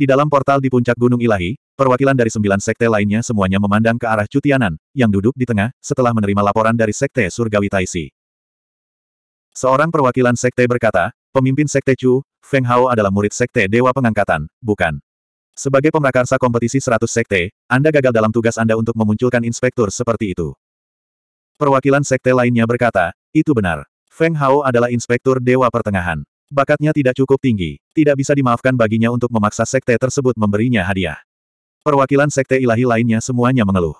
Di dalam portal di puncak Gunung Ilahi, perwakilan dari sembilan sekte lainnya semuanya memandang ke arah Cutianan, yang duduk di tengah, setelah menerima laporan dari sekte Surgawi Taisi. Seorang perwakilan sekte berkata, pemimpin sekte Chu, Feng Hao adalah murid sekte Dewa Pengangkatan, bukan. Sebagai pemrakarsa kompetisi 100 sekte, Anda gagal dalam tugas Anda untuk memunculkan inspektur seperti itu. Perwakilan sekte lainnya berkata, itu benar. Feng Hao adalah inspektur Dewa Pertengahan. Bakatnya tidak cukup tinggi, tidak bisa dimaafkan baginya untuk memaksa sekte tersebut memberinya hadiah. Perwakilan sekte ilahi lainnya semuanya mengeluh.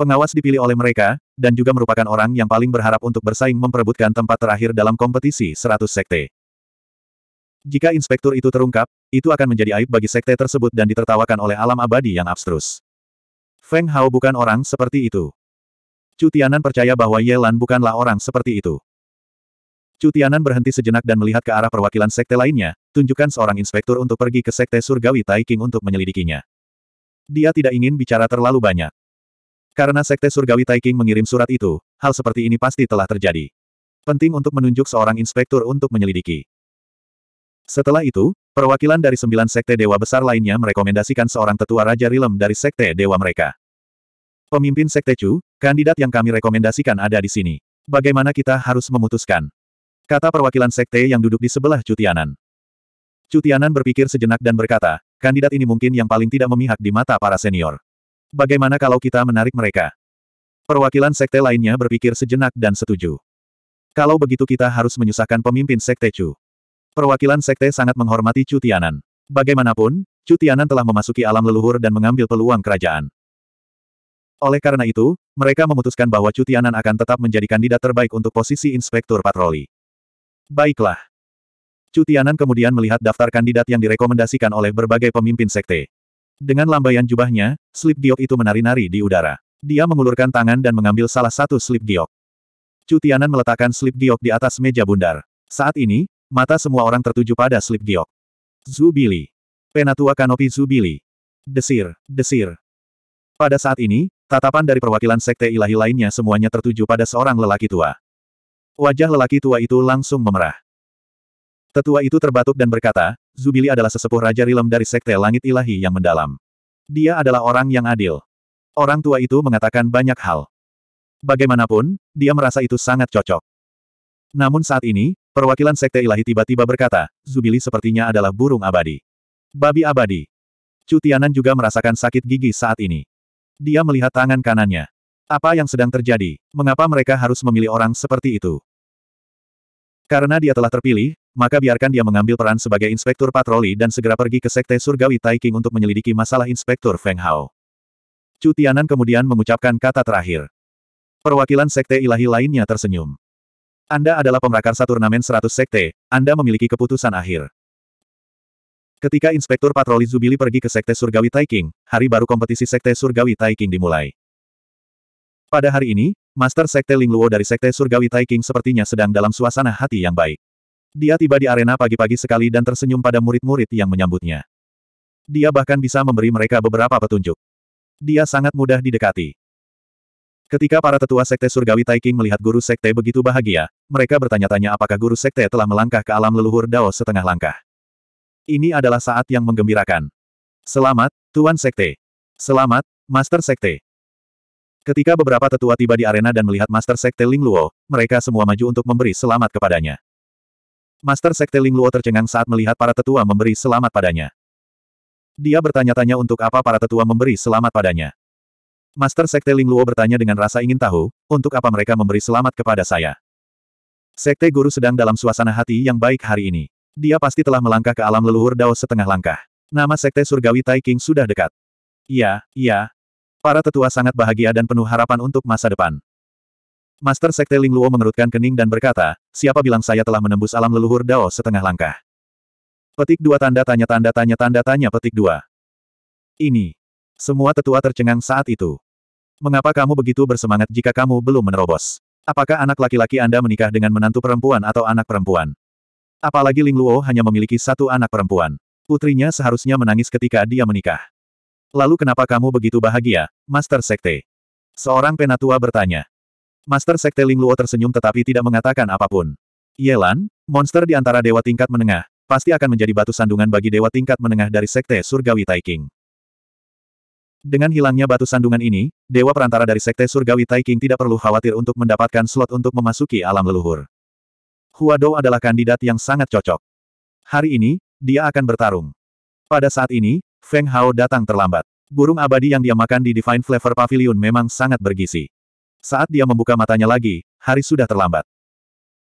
Pengawas dipilih oleh mereka, dan juga merupakan orang yang paling berharap untuk bersaing memperebutkan tempat terakhir dalam kompetisi 100 sekte. Jika inspektur itu terungkap, itu akan menjadi aib bagi sekte tersebut dan ditertawakan oleh alam abadi yang abstrus. Feng Hao bukan orang seperti itu. Cutianan percaya bahwa Yelan bukanlah orang seperti itu. Cutianan berhenti sejenak dan melihat ke arah perwakilan sekte lainnya, tunjukkan seorang inspektur untuk pergi ke sekte surgawi Taiking untuk menyelidikinya. Dia tidak ingin bicara terlalu banyak. Karena sekte surgawi Taiking mengirim surat itu, hal seperti ini pasti telah terjadi. Penting untuk menunjuk seorang inspektur untuk menyelidiki. Setelah itu, perwakilan dari sembilan sekte dewa besar lainnya merekomendasikan seorang tetua Raja Rilem dari sekte dewa mereka. Pemimpin sekte Chu, kandidat yang kami rekomendasikan ada di sini. Bagaimana kita harus memutuskan? kata perwakilan sekte yang duduk di sebelah Cutianan. Cutianan berpikir sejenak dan berkata, kandidat ini mungkin yang paling tidak memihak di mata para senior. Bagaimana kalau kita menarik mereka? Perwakilan sekte lainnya berpikir sejenak dan setuju. Kalau begitu kita harus menyusahkan pemimpin sekte Chu. Perwakilan sekte sangat menghormati Cutianan. Bagaimanapun, Cutianan telah memasuki alam leluhur dan mengambil peluang kerajaan. Oleh karena itu, mereka memutuskan bahwa Cutianan akan tetap menjadi kandidat terbaik untuk posisi inspektur patroli. Baiklah. Cutianan kemudian melihat daftar kandidat yang direkomendasikan oleh berbagai pemimpin sekte. Dengan lambaian jubahnya, slip giok itu menari-nari di udara. Dia mengulurkan tangan dan mengambil salah satu slip giok. Cutianan meletakkan slip giok di atas meja bundar. Saat ini, mata semua orang tertuju pada slip giok. Zubili. Penatua Kanopi Zubili. Desir, desir. Pada saat ini, tatapan dari perwakilan sekte ilahi lainnya semuanya tertuju pada seorang lelaki tua. Wajah lelaki tua itu langsung memerah. Tetua itu terbatuk dan berkata, Zubili adalah sesepuh Raja Rilem dari Sekte Langit Ilahi yang mendalam. Dia adalah orang yang adil. Orang tua itu mengatakan banyak hal. Bagaimanapun, dia merasa itu sangat cocok. Namun saat ini, perwakilan Sekte Ilahi tiba-tiba berkata, Zubili sepertinya adalah burung abadi. Babi abadi. Cutianan juga merasakan sakit gigi saat ini. Dia melihat tangan kanannya. Apa yang sedang terjadi? Mengapa mereka harus memilih orang seperti itu? Karena dia telah terpilih, maka biarkan dia mengambil peran sebagai inspektur patroli dan segera pergi ke Sekte Surgawi Taiking untuk menyelidiki masalah Inspektur Feng Hao. Chu Cutianan kemudian mengucapkan kata terakhir. Perwakilan Sekte Ilahi lainnya tersenyum. Anda adalah pemrakarsa turnamen 100 sekte, Anda memiliki keputusan akhir. Ketika Inspektur Patroli Zubili pergi ke Sekte Surgawi Taiking, hari baru kompetisi Sekte Surgawi Taiking dimulai. Pada hari ini, Master Sekte Lingluo dari Sekte Surgawi Taiking sepertinya sedang dalam suasana hati yang baik. Dia tiba di arena pagi-pagi sekali dan tersenyum pada murid-murid yang menyambutnya. Dia bahkan bisa memberi mereka beberapa petunjuk. Dia sangat mudah didekati. Ketika para tetua Sekte Surgawi Taiking melihat guru Sekte begitu bahagia, mereka bertanya-tanya apakah guru Sekte telah melangkah ke alam leluhur Dao setengah langkah. Ini adalah saat yang menggembirakan. Selamat, Tuan Sekte. Selamat, Master Sekte. Ketika beberapa tetua tiba di arena dan melihat Master Sekte Ling Luo, mereka semua maju untuk memberi selamat kepadanya. Master Sekte Ling Luo tercengang saat melihat para tetua memberi selamat padanya. Dia bertanya-tanya untuk apa para tetua memberi selamat padanya. Master Sekte Ling Luo bertanya dengan rasa ingin tahu, untuk apa mereka memberi selamat kepada saya. Sekte Guru sedang dalam suasana hati yang baik hari ini. Dia pasti telah melangkah ke alam leluhur Dao setengah langkah. Nama Sekte Surgawi Tai sudah dekat. Ya, ya. Para tetua sangat bahagia dan penuh harapan untuk masa depan. Master Sekte Ling Luo mengerutkan kening dan berkata, siapa bilang saya telah menembus alam leluhur Dao setengah langkah. Petik dua tanda tanya tanda tanya tanda tanya petik dua. Ini. Semua tetua tercengang saat itu. Mengapa kamu begitu bersemangat jika kamu belum menerobos? Apakah anak laki-laki Anda menikah dengan menantu perempuan atau anak perempuan? Apalagi Ling Luo hanya memiliki satu anak perempuan. Putrinya seharusnya menangis ketika dia menikah. Lalu kenapa kamu begitu bahagia, Master Sekte? Seorang penatua bertanya. Master Sekte Ling Luo tersenyum tetapi tidak mengatakan apapun. Yelan, monster di antara dewa tingkat menengah, pasti akan menjadi batu sandungan bagi dewa tingkat menengah dari Sekte Surgawi Taiking. Dengan hilangnya batu sandungan ini, dewa perantara dari Sekte Surgawi Taiking tidak perlu khawatir untuk mendapatkan slot untuk memasuki alam leluhur. Huado adalah kandidat yang sangat cocok. Hari ini, dia akan bertarung. Pada saat ini, Feng Hao datang terlambat. Burung abadi yang dia makan di Divine Flavor Pavilion memang sangat bergizi. Saat dia membuka matanya lagi, hari sudah terlambat.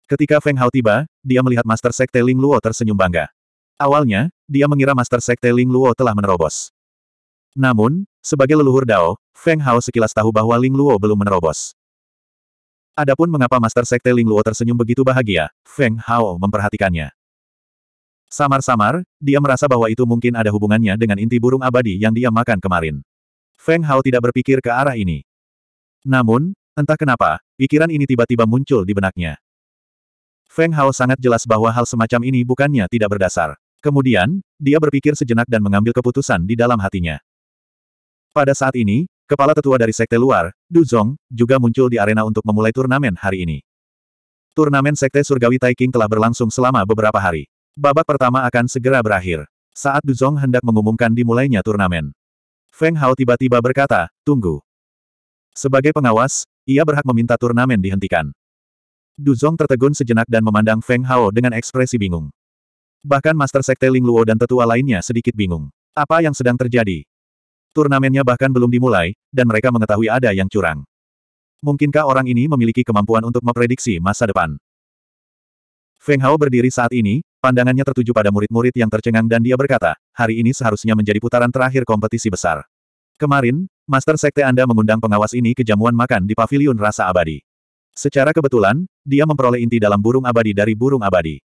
Ketika Feng Hao tiba, dia melihat Master Sekte Ling Luo tersenyum bangga. Awalnya, dia mengira Master Sekte Ling Luo telah menerobos. Namun, sebagai leluhur Dao, Feng Hao sekilas tahu bahwa Ling Luo belum menerobos. Adapun mengapa Master Sekte Ling Luo tersenyum begitu bahagia, Feng Hao memperhatikannya. Samar-samar, dia merasa bahwa itu mungkin ada hubungannya dengan inti burung abadi yang dia makan kemarin. Feng Hao tidak berpikir ke arah ini. Namun, entah kenapa, pikiran ini tiba-tiba muncul di benaknya. Feng Hao sangat jelas bahwa hal semacam ini bukannya tidak berdasar. Kemudian, dia berpikir sejenak dan mengambil keputusan di dalam hatinya. Pada saat ini, kepala tetua dari sekte luar, Du Zong, juga muncul di arena untuk memulai turnamen hari ini. Turnamen Sekte Surgawi Taiking telah berlangsung selama beberapa hari. Babak pertama akan segera berakhir. Saat Duzong hendak mengumumkan dimulainya turnamen. Feng Hao tiba-tiba berkata, tunggu. Sebagai pengawas, ia berhak meminta turnamen dihentikan. Duzong tertegun sejenak dan memandang Feng Hao dengan ekspresi bingung. Bahkan Master Sekte Ling Luo dan tetua lainnya sedikit bingung. Apa yang sedang terjadi? Turnamennya bahkan belum dimulai, dan mereka mengetahui ada yang curang. Mungkinkah orang ini memiliki kemampuan untuk memprediksi masa depan? Feng Hao berdiri saat ini, Pandangannya tertuju pada murid-murid yang tercengang dan dia berkata, hari ini seharusnya menjadi putaran terakhir kompetisi besar. Kemarin, Master Sekte Anda mengundang pengawas ini ke jamuan makan di Paviliun Rasa Abadi. Secara kebetulan, dia memperoleh inti dalam burung abadi dari burung abadi.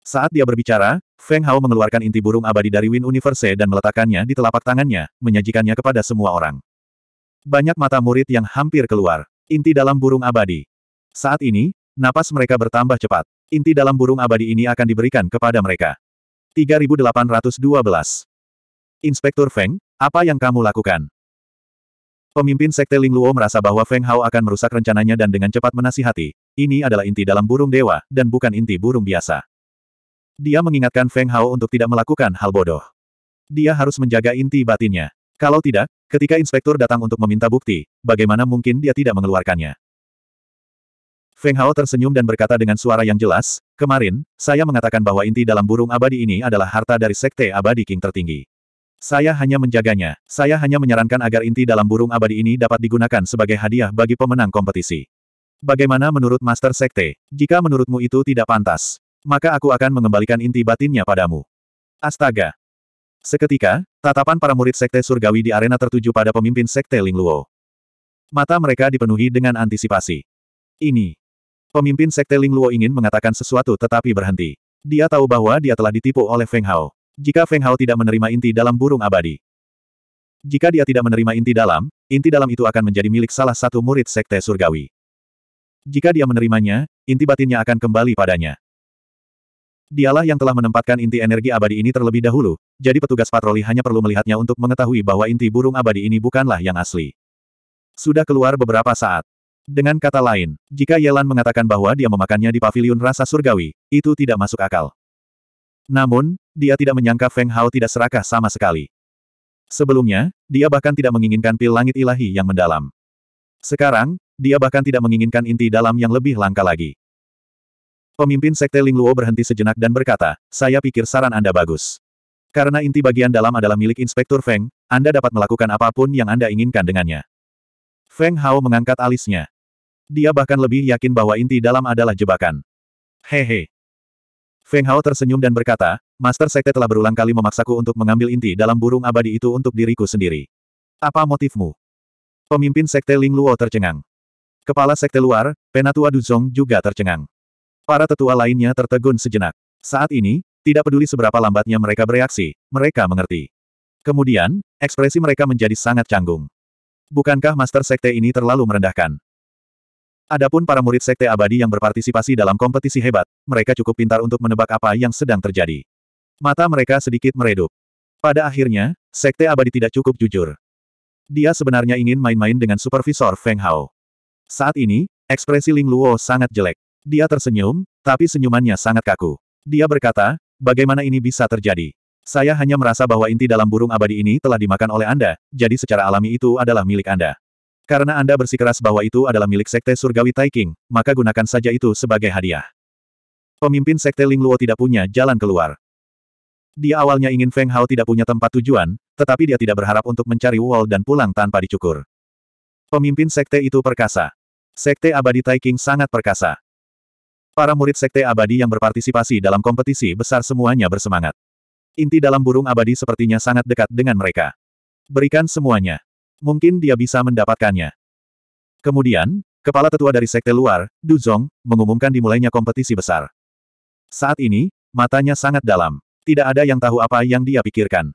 Saat dia berbicara, Feng Hao mengeluarkan inti burung abadi dari Win Universe dan meletakkannya di telapak tangannya, menyajikannya kepada semua orang. Banyak mata murid yang hampir keluar. Inti dalam burung abadi. Saat ini, napas mereka bertambah cepat. Inti dalam burung abadi ini akan diberikan kepada mereka. 3812. Inspektur Feng, apa yang kamu lakukan? Pemimpin Sekte Ling Luo merasa bahwa Feng Hao akan merusak rencananya dan dengan cepat menasihati, ini adalah inti dalam burung dewa, dan bukan inti burung biasa. Dia mengingatkan Feng Hao untuk tidak melakukan hal bodoh. Dia harus menjaga inti batinnya. Kalau tidak, ketika inspektur datang untuk meminta bukti, bagaimana mungkin dia tidak mengeluarkannya? Feng Hao tersenyum dan berkata dengan suara yang jelas, kemarin, saya mengatakan bahwa inti dalam burung abadi ini adalah harta dari Sekte Abadi King tertinggi. Saya hanya menjaganya. Saya hanya menyarankan agar inti dalam burung abadi ini dapat digunakan sebagai hadiah bagi pemenang kompetisi. Bagaimana menurut Master Sekte? Jika menurutmu itu tidak pantas, maka aku akan mengembalikan inti batinnya padamu. Astaga! Seketika, tatapan para murid Sekte Surgawi di arena tertuju pada pemimpin Sekte Ling Luo. Mata mereka dipenuhi dengan antisipasi. Ini, Pemimpin Sekte Ling Luo ingin mengatakan sesuatu tetapi berhenti. Dia tahu bahwa dia telah ditipu oleh Feng Hao. Jika Feng Hao tidak menerima inti dalam burung abadi. Jika dia tidak menerima inti dalam, inti dalam itu akan menjadi milik salah satu murid Sekte Surgawi. Jika dia menerimanya, inti batinnya akan kembali padanya. Dialah yang telah menempatkan inti energi abadi ini terlebih dahulu, jadi petugas patroli hanya perlu melihatnya untuk mengetahui bahwa inti burung abadi ini bukanlah yang asli. Sudah keluar beberapa saat, dengan kata lain, jika Yelan mengatakan bahwa dia memakannya di paviliun rasa surgawi, itu tidak masuk akal. Namun, dia tidak menyangka Feng Hao tidak serakah sama sekali. Sebelumnya, dia bahkan tidak menginginkan pil langit ilahi yang mendalam. Sekarang, dia bahkan tidak menginginkan inti dalam yang lebih langka lagi. Pemimpin Sekte Ling Luo berhenti sejenak dan berkata, saya pikir saran Anda bagus. Karena inti bagian dalam adalah milik Inspektur Feng, Anda dapat melakukan apapun yang Anda inginkan dengannya. Feng Hao mengangkat alisnya. Dia bahkan lebih yakin bahwa inti dalam adalah jebakan. Hehe. Feng Hao tersenyum dan berkata, Master Sekte telah berulang kali memaksaku untuk mengambil inti dalam burung abadi itu untuk diriku sendiri. Apa motifmu? Pemimpin Sekte Ling Luo tercengang. Kepala Sekte luar, Penatua Duzong juga tercengang. Para tetua lainnya tertegun sejenak. Saat ini, tidak peduli seberapa lambatnya mereka bereaksi, mereka mengerti. Kemudian, ekspresi mereka menjadi sangat canggung. Bukankah Master Sekte ini terlalu merendahkan? Adapun para murid sekte abadi yang berpartisipasi dalam kompetisi hebat, mereka cukup pintar untuk menebak apa yang sedang terjadi. Mata mereka sedikit meredup. Pada akhirnya, sekte abadi tidak cukup jujur. Dia sebenarnya ingin main-main dengan supervisor Feng Hao. Saat ini, ekspresi Ling Luo sangat jelek. Dia tersenyum, tapi senyumannya sangat kaku. Dia berkata, bagaimana ini bisa terjadi? Saya hanya merasa bahwa inti dalam burung abadi ini telah dimakan oleh Anda, jadi secara alami itu adalah milik Anda. Karena Anda bersikeras bahwa itu adalah milik Sekte Surgawi Taiking, maka gunakan saja itu sebagai hadiah. Pemimpin Sekte Ling Luo tidak punya jalan keluar. Dia awalnya ingin Feng Hao tidak punya tempat tujuan, tetapi dia tidak berharap untuk mencari Wall dan pulang tanpa dicukur. Pemimpin Sekte itu perkasa. Sekte Abadi Taiking sangat perkasa. Para murid Sekte Abadi yang berpartisipasi dalam kompetisi besar semuanya bersemangat. Inti dalam burung abadi sepertinya sangat dekat dengan mereka. Berikan semuanya mungkin dia bisa mendapatkannya. Kemudian, kepala tetua dari sekte luar, Du Zong, mengumumkan dimulainya kompetisi besar. Saat ini, matanya sangat dalam. Tidak ada yang tahu apa yang dia pikirkan.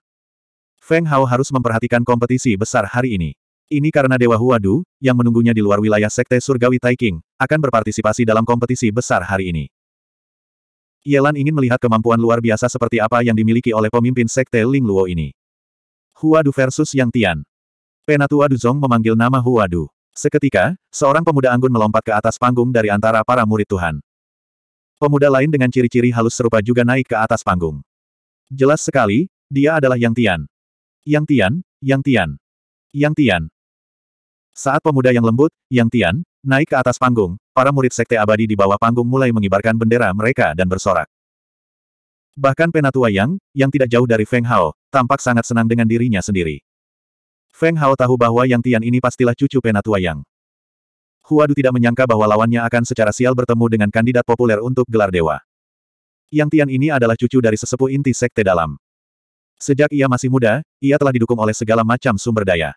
Feng Hao harus memperhatikan kompetisi besar hari ini. Ini karena Dewa Huadu, yang menunggunya di luar wilayah Sekte Surgawi Taiking, akan berpartisipasi dalam kompetisi besar hari ini. Yelan ingin melihat kemampuan luar biasa seperti apa yang dimiliki oleh pemimpin Sekte Ling Luo ini. Huadu versus Yang Tian. Penatua Duzong memanggil nama Huadu. Seketika, seorang pemuda anggun melompat ke atas panggung dari antara para murid Tuhan. Pemuda lain dengan ciri-ciri halus serupa juga naik ke atas panggung. Jelas sekali, dia adalah Yang Tian. Yang Tian, Yang Tian. Yang Tian. Saat pemuda yang lembut, Yang Tian, naik ke atas panggung, para murid sekte abadi di bawah panggung mulai mengibarkan bendera mereka dan bersorak. Bahkan penatua Yang, yang tidak jauh dari Feng Hao, tampak sangat senang dengan dirinya sendiri. Feng Hao tahu bahwa Yang Tian ini pastilah cucu penatua Yang. Huadu tidak menyangka bahwa lawannya akan secara sial bertemu dengan kandidat populer untuk gelar dewa. Yang Tian ini adalah cucu dari sesepuh inti sekte dalam. Sejak ia masih muda, ia telah didukung oleh segala macam sumber daya.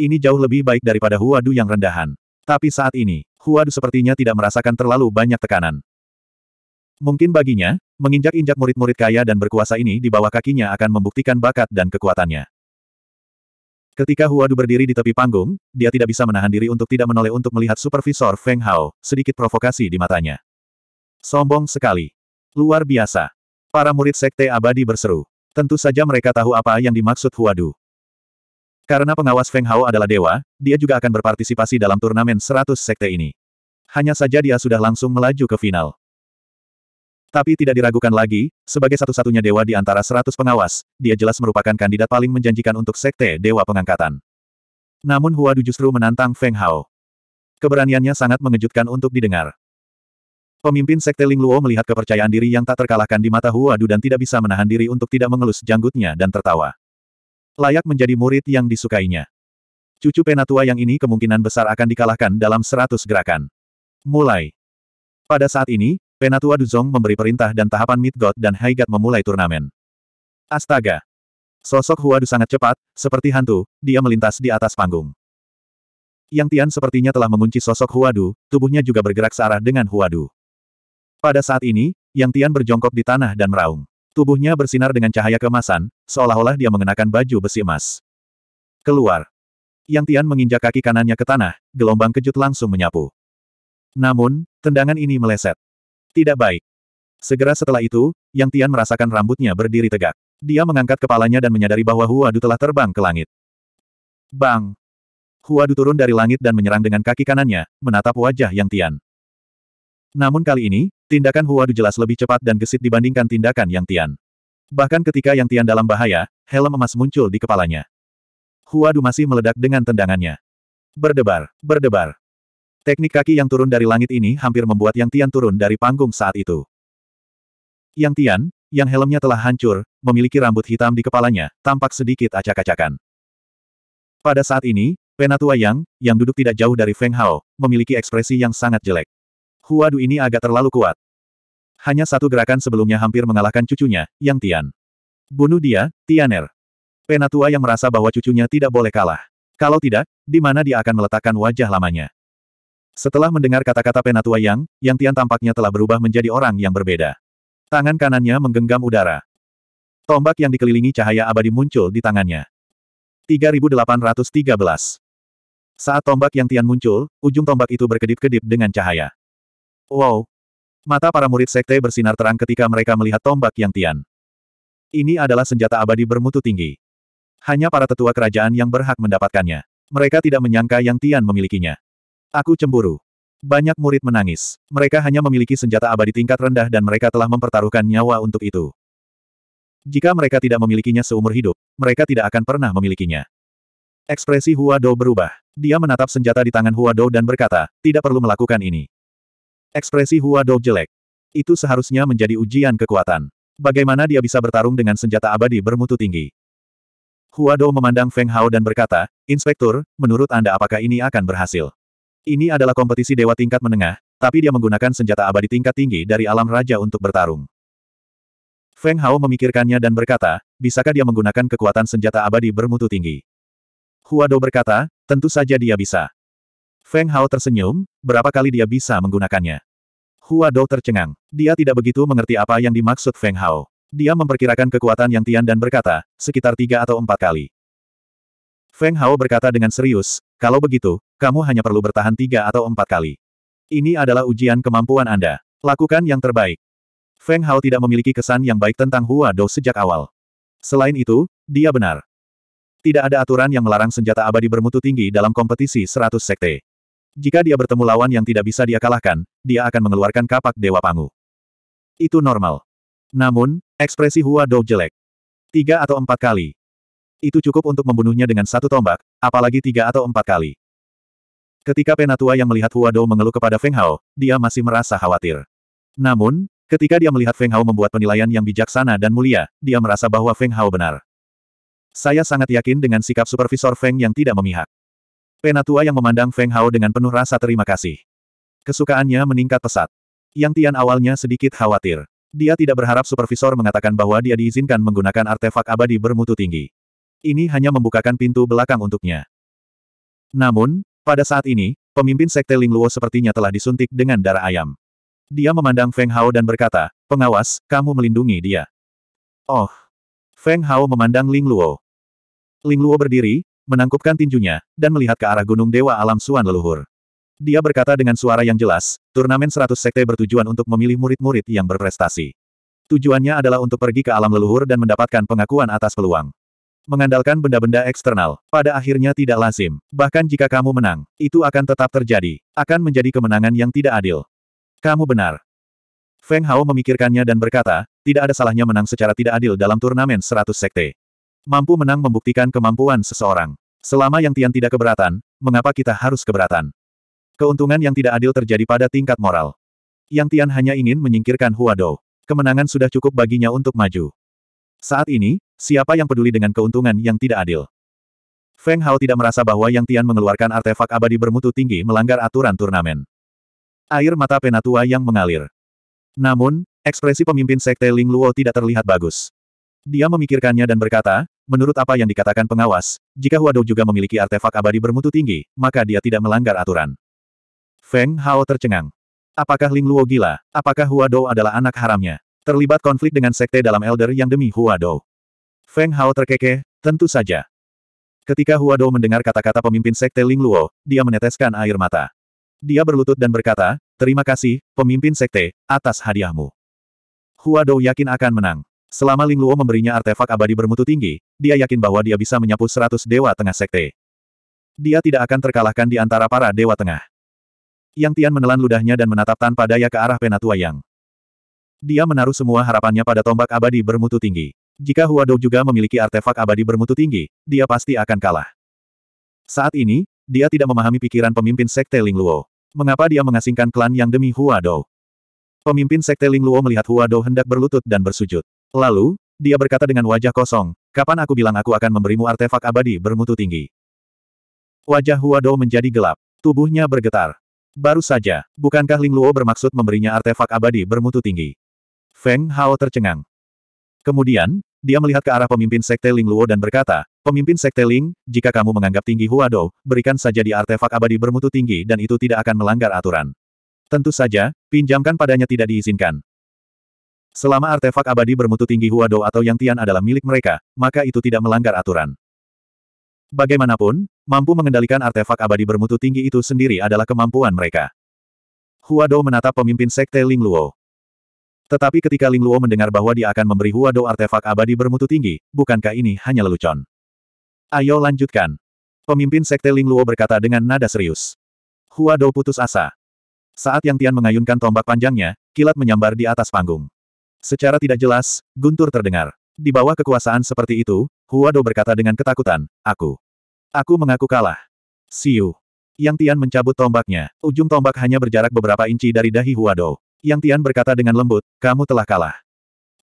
Ini jauh lebih baik daripada Huadu yang rendahan. Tapi saat ini, Huadu sepertinya tidak merasakan terlalu banyak tekanan. Mungkin baginya, menginjak-injak murid-murid kaya dan berkuasa ini di bawah kakinya akan membuktikan bakat dan kekuatannya. Ketika Huadu berdiri di tepi panggung, dia tidak bisa menahan diri untuk tidak menoleh untuk melihat supervisor Feng Hao, sedikit provokasi di matanya. Sombong sekali. Luar biasa. Para murid sekte abadi berseru. Tentu saja mereka tahu apa yang dimaksud Huadu. Karena pengawas Feng Hao adalah dewa, dia juga akan berpartisipasi dalam turnamen 100 sekte ini. Hanya saja dia sudah langsung melaju ke final. Tapi tidak diragukan lagi, sebagai satu-satunya dewa di antara seratus pengawas, dia jelas merupakan kandidat paling menjanjikan untuk sekte dewa pengangkatan. Namun Huadu justru menantang Feng Hao. Keberaniannya sangat mengejutkan untuk didengar. Pemimpin sekte Ling Luo melihat kepercayaan diri yang tak terkalahkan di mata Huadu dan tidak bisa menahan diri untuk tidak mengelus janggutnya dan tertawa. Layak menjadi murid yang disukainya. Cucu penatua yang ini kemungkinan besar akan dikalahkan dalam seratus gerakan. Mulai. Pada saat ini, Penatua Duzong memberi perintah dan tahapan Mid dan Haigat memulai turnamen. Astaga! Sosok Huadu sangat cepat, seperti hantu, dia melintas di atas panggung. Yang Tian sepertinya telah mengunci sosok Huadu, tubuhnya juga bergerak searah dengan Huadu. Pada saat ini, Yang Tian berjongkok di tanah dan meraung. Tubuhnya bersinar dengan cahaya kemasan, seolah-olah dia mengenakan baju besi emas. Keluar. Yang Tian menginjak kaki kanannya ke tanah, gelombang kejut langsung menyapu. Namun, tendangan ini meleset. Tidak baik. Segera setelah itu, Yang Tian merasakan rambutnya berdiri tegak. Dia mengangkat kepalanya dan menyadari bahwa Huadu telah terbang ke langit. Bang! Huadu turun dari langit dan menyerang dengan kaki kanannya, menatap wajah Yang Tian. Namun kali ini, tindakan Huadu jelas lebih cepat dan gesit dibandingkan tindakan Yang Tian. Bahkan ketika Yang Tian dalam bahaya, helm emas muncul di kepalanya. Huadu masih meledak dengan tendangannya. Berdebar, berdebar. Teknik kaki yang turun dari langit ini hampir membuat Yang Tian turun dari panggung saat itu. Yang Tian, yang helmnya telah hancur, memiliki rambut hitam di kepalanya, tampak sedikit acak-acakan. Pada saat ini, penatua Yang, yang duduk tidak jauh dari Feng Hao, memiliki ekspresi yang sangat jelek. Huadu ini agak terlalu kuat. Hanya satu gerakan sebelumnya hampir mengalahkan cucunya, Yang Tian. Bunuh dia, Tianer. Penatua yang merasa bahwa cucunya tidak boleh kalah. Kalau tidak, di mana dia akan meletakkan wajah lamanya? Setelah mendengar kata-kata penatua Yang, Yang Tian tampaknya telah berubah menjadi orang yang berbeda. Tangan kanannya menggenggam udara. Tombak yang dikelilingi cahaya abadi muncul di tangannya. 3813 Saat tombak Yang Tian muncul, ujung tombak itu berkedip-kedip dengan cahaya. Wow! Mata para murid sekte bersinar terang ketika mereka melihat tombak Yang Tian. Ini adalah senjata abadi bermutu tinggi. Hanya para tetua kerajaan yang berhak mendapatkannya. Mereka tidak menyangka Yang Tian memilikinya. Aku cemburu. Banyak murid menangis. Mereka hanya memiliki senjata abadi tingkat rendah dan mereka telah mempertaruhkan nyawa untuk itu. Jika mereka tidak memilikinya seumur hidup, mereka tidak akan pernah memilikinya. Ekspresi Hua Dou berubah. Dia menatap senjata di tangan Hua Dou dan berkata, tidak perlu melakukan ini. Ekspresi Hua Dou jelek. Itu seharusnya menjadi ujian kekuatan. Bagaimana dia bisa bertarung dengan senjata abadi bermutu tinggi? Hua Dou memandang Feng Hao dan berkata, Inspektur, menurut Anda apakah ini akan berhasil? Ini adalah kompetisi dewa tingkat menengah, tapi dia menggunakan senjata abadi tingkat tinggi dari alam raja untuk bertarung. Feng Hao memikirkannya dan berkata, bisakah dia menggunakan kekuatan senjata abadi bermutu tinggi? Huado berkata, tentu saja dia bisa. Feng Hao tersenyum, berapa kali dia bisa menggunakannya? Huado tercengang. Dia tidak begitu mengerti apa yang dimaksud Feng Hao. Dia memperkirakan kekuatan Yang Tian dan berkata, sekitar tiga atau empat kali. Feng Hao berkata dengan serius, kalau begitu, kamu hanya perlu bertahan tiga atau empat kali. Ini adalah ujian kemampuan Anda. Lakukan yang terbaik. Feng Hao tidak memiliki kesan yang baik tentang Hua Dou sejak awal. Selain itu, dia benar. Tidak ada aturan yang melarang senjata abadi bermutu tinggi dalam kompetisi 100 sekte. Jika dia bertemu lawan yang tidak bisa dia kalahkan, dia akan mengeluarkan kapak Dewa Pangu. Itu normal. Namun, ekspresi Hua Dou jelek. Tiga atau empat kali. Itu cukup untuk membunuhnya dengan satu tombak, apalagi tiga atau empat kali. Ketika penatua yang melihat Hua Dou mengeluh kepada Feng Hao, dia masih merasa khawatir. Namun, ketika dia melihat Feng Hao membuat penilaian yang bijaksana dan mulia, dia merasa bahwa Feng Hao benar. Saya sangat yakin dengan sikap supervisor Feng yang tidak memihak. Penatua yang memandang Feng Hao dengan penuh rasa terima kasih. Kesukaannya meningkat pesat. Yang Tian awalnya sedikit khawatir. Dia tidak berharap supervisor mengatakan bahwa dia diizinkan menggunakan artefak abadi bermutu tinggi. Ini hanya membukakan pintu belakang untuknya. Namun, pada saat ini, pemimpin sekte Ling Luo sepertinya telah disuntik dengan darah ayam. Dia memandang Feng Hao dan berkata, pengawas, kamu melindungi dia. Oh! Feng Hao memandang Ling Luo. Ling Luo berdiri, menangkupkan tinjunya, dan melihat ke arah Gunung Dewa Alam Suan Leluhur. Dia berkata dengan suara yang jelas, turnamen 100 sekte bertujuan untuk memilih murid-murid yang berprestasi. Tujuannya adalah untuk pergi ke alam leluhur dan mendapatkan pengakuan atas peluang. Mengandalkan benda-benda eksternal, pada akhirnya tidak lazim. Bahkan jika kamu menang, itu akan tetap terjadi. Akan menjadi kemenangan yang tidak adil. Kamu benar. Feng Hao memikirkannya dan berkata, tidak ada salahnya menang secara tidak adil dalam turnamen 100 sekte. Mampu menang membuktikan kemampuan seseorang. Selama yang Tian tidak keberatan, mengapa kita harus keberatan? Keuntungan yang tidak adil terjadi pada tingkat moral. Yang Tian hanya ingin menyingkirkan Huado. Kemenangan sudah cukup baginya untuk maju. Saat ini, siapa yang peduli dengan keuntungan yang tidak adil? Feng Hao tidak merasa bahwa Yang Tian mengeluarkan artefak abadi bermutu tinggi melanggar aturan turnamen. Air mata penatua yang mengalir. Namun, ekspresi pemimpin sekte Ling Luo tidak terlihat bagus. Dia memikirkannya dan berkata, menurut apa yang dikatakan pengawas, jika Huado juga memiliki artefak abadi bermutu tinggi, maka dia tidak melanggar aturan. Feng Hao tercengang. Apakah Ling Luo gila? Apakah Huado adalah anak haramnya? Terlibat konflik dengan sekte dalam Elder yang demi Huado. Feng Hao terkekeh, tentu saja. Ketika Huado mendengar kata-kata pemimpin sekte Ling Luo, dia meneteskan air mata. Dia berlutut dan berkata, terima kasih, pemimpin sekte, atas hadiahmu. Huado yakin akan menang. Selama Ling Luo memberinya artefak abadi bermutu tinggi, dia yakin bahwa dia bisa menyapu seratus dewa tengah sekte. Dia tidak akan terkalahkan di antara para dewa tengah. Yang Tian menelan ludahnya dan menatap tanpa daya ke arah penatua Yang. Dia menaruh semua harapannya pada tombak abadi bermutu tinggi. Jika Huado juga memiliki artefak abadi bermutu tinggi, dia pasti akan kalah. Saat ini, dia tidak memahami pikiran pemimpin Sekte Ling Luo. Mengapa dia mengasingkan klan yang demi Huado? Pemimpin Sekte Ling Luo melihat Huado hendak berlutut dan bersujud. Lalu, dia berkata dengan wajah kosong, kapan aku bilang aku akan memberimu artefak abadi bermutu tinggi? Wajah Huado menjadi gelap. Tubuhnya bergetar. Baru saja, bukankah Ling Luo bermaksud memberinya artefak abadi bermutu tinggi? Feng Hao tercengang. Kemudian, dia melihat ke arah pemimpin Sekte Ling Luo dan berkata, Pemimpin Sekte Ling, jika kamu menganggap tinggi Huado, berikan saja di artefak abadi bermutu tinggi dan itu tidak akan melanggar aturan. Tentu saja, pinjamkan padanya tidak diizinkan. Selama artefak abadi bermutu tinggi Huado atau Yang Tian adalah milik mereka, maka itu tidak melanggar aturan. Bagaimanapun, mampu mengendalikan artefak abadi bermutu tinggi itu sendiri adalah kemampuan mereka. Huado menatap pemimpin Sekte Ling Luo. Tetapi ketika Ling Luo mendengar bahwa dia akan memberi Hua Dou artefak abadi bermutu tinggi, bukankah ini hanya lelucon? Ayo lanjutkan. Pemimpin sekte Ling Luo berkata dengan nada serius. Hua Dou putus asa. Saat Yang Tian mengayunkan tombak panjangnya, kilat menyambar di atas panggung. Secara tidak jelas, guntur terdengar. Di bawah kekuasaan seperti itu, Hua Dou berkata dengan ketakutan, Aku. Aku mengaku kalah. Siu. Yang Tian mencabut tombaknya. Ujung tombak hanya berjarak beberapa inci dari dahi Huado. Yang Tian berkata dengan lembut, kamu telah kalah.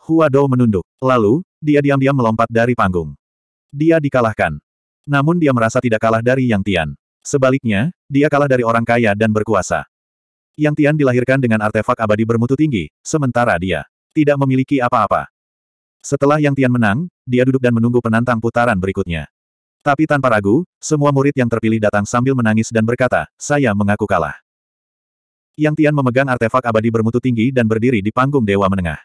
Hua Dou menunduk. Lalu, dia diam-diam melompat dari panggung. Dia dikalahkan. Namun dia merasa tidak kalah dari Yang Tian. Sebaliknya, dia kalah dari orang kaya dan berkuasa. Yang Tian dilahirkan dengan artefak abadi bermutu tinggi, sementara dia tidak memiliki apa-apa. Setelah Yang Tian menang, dia duduk dan menunggu penantang putaran berikutnya. Tapi tanpa ragu, semua murid yang terpilih datang sambil menangis dan berkata, saya mengaku kalah. Yang Tian memegang artefak abadi bermutu tinggi dan berdiri di panggung Dewa Menengah.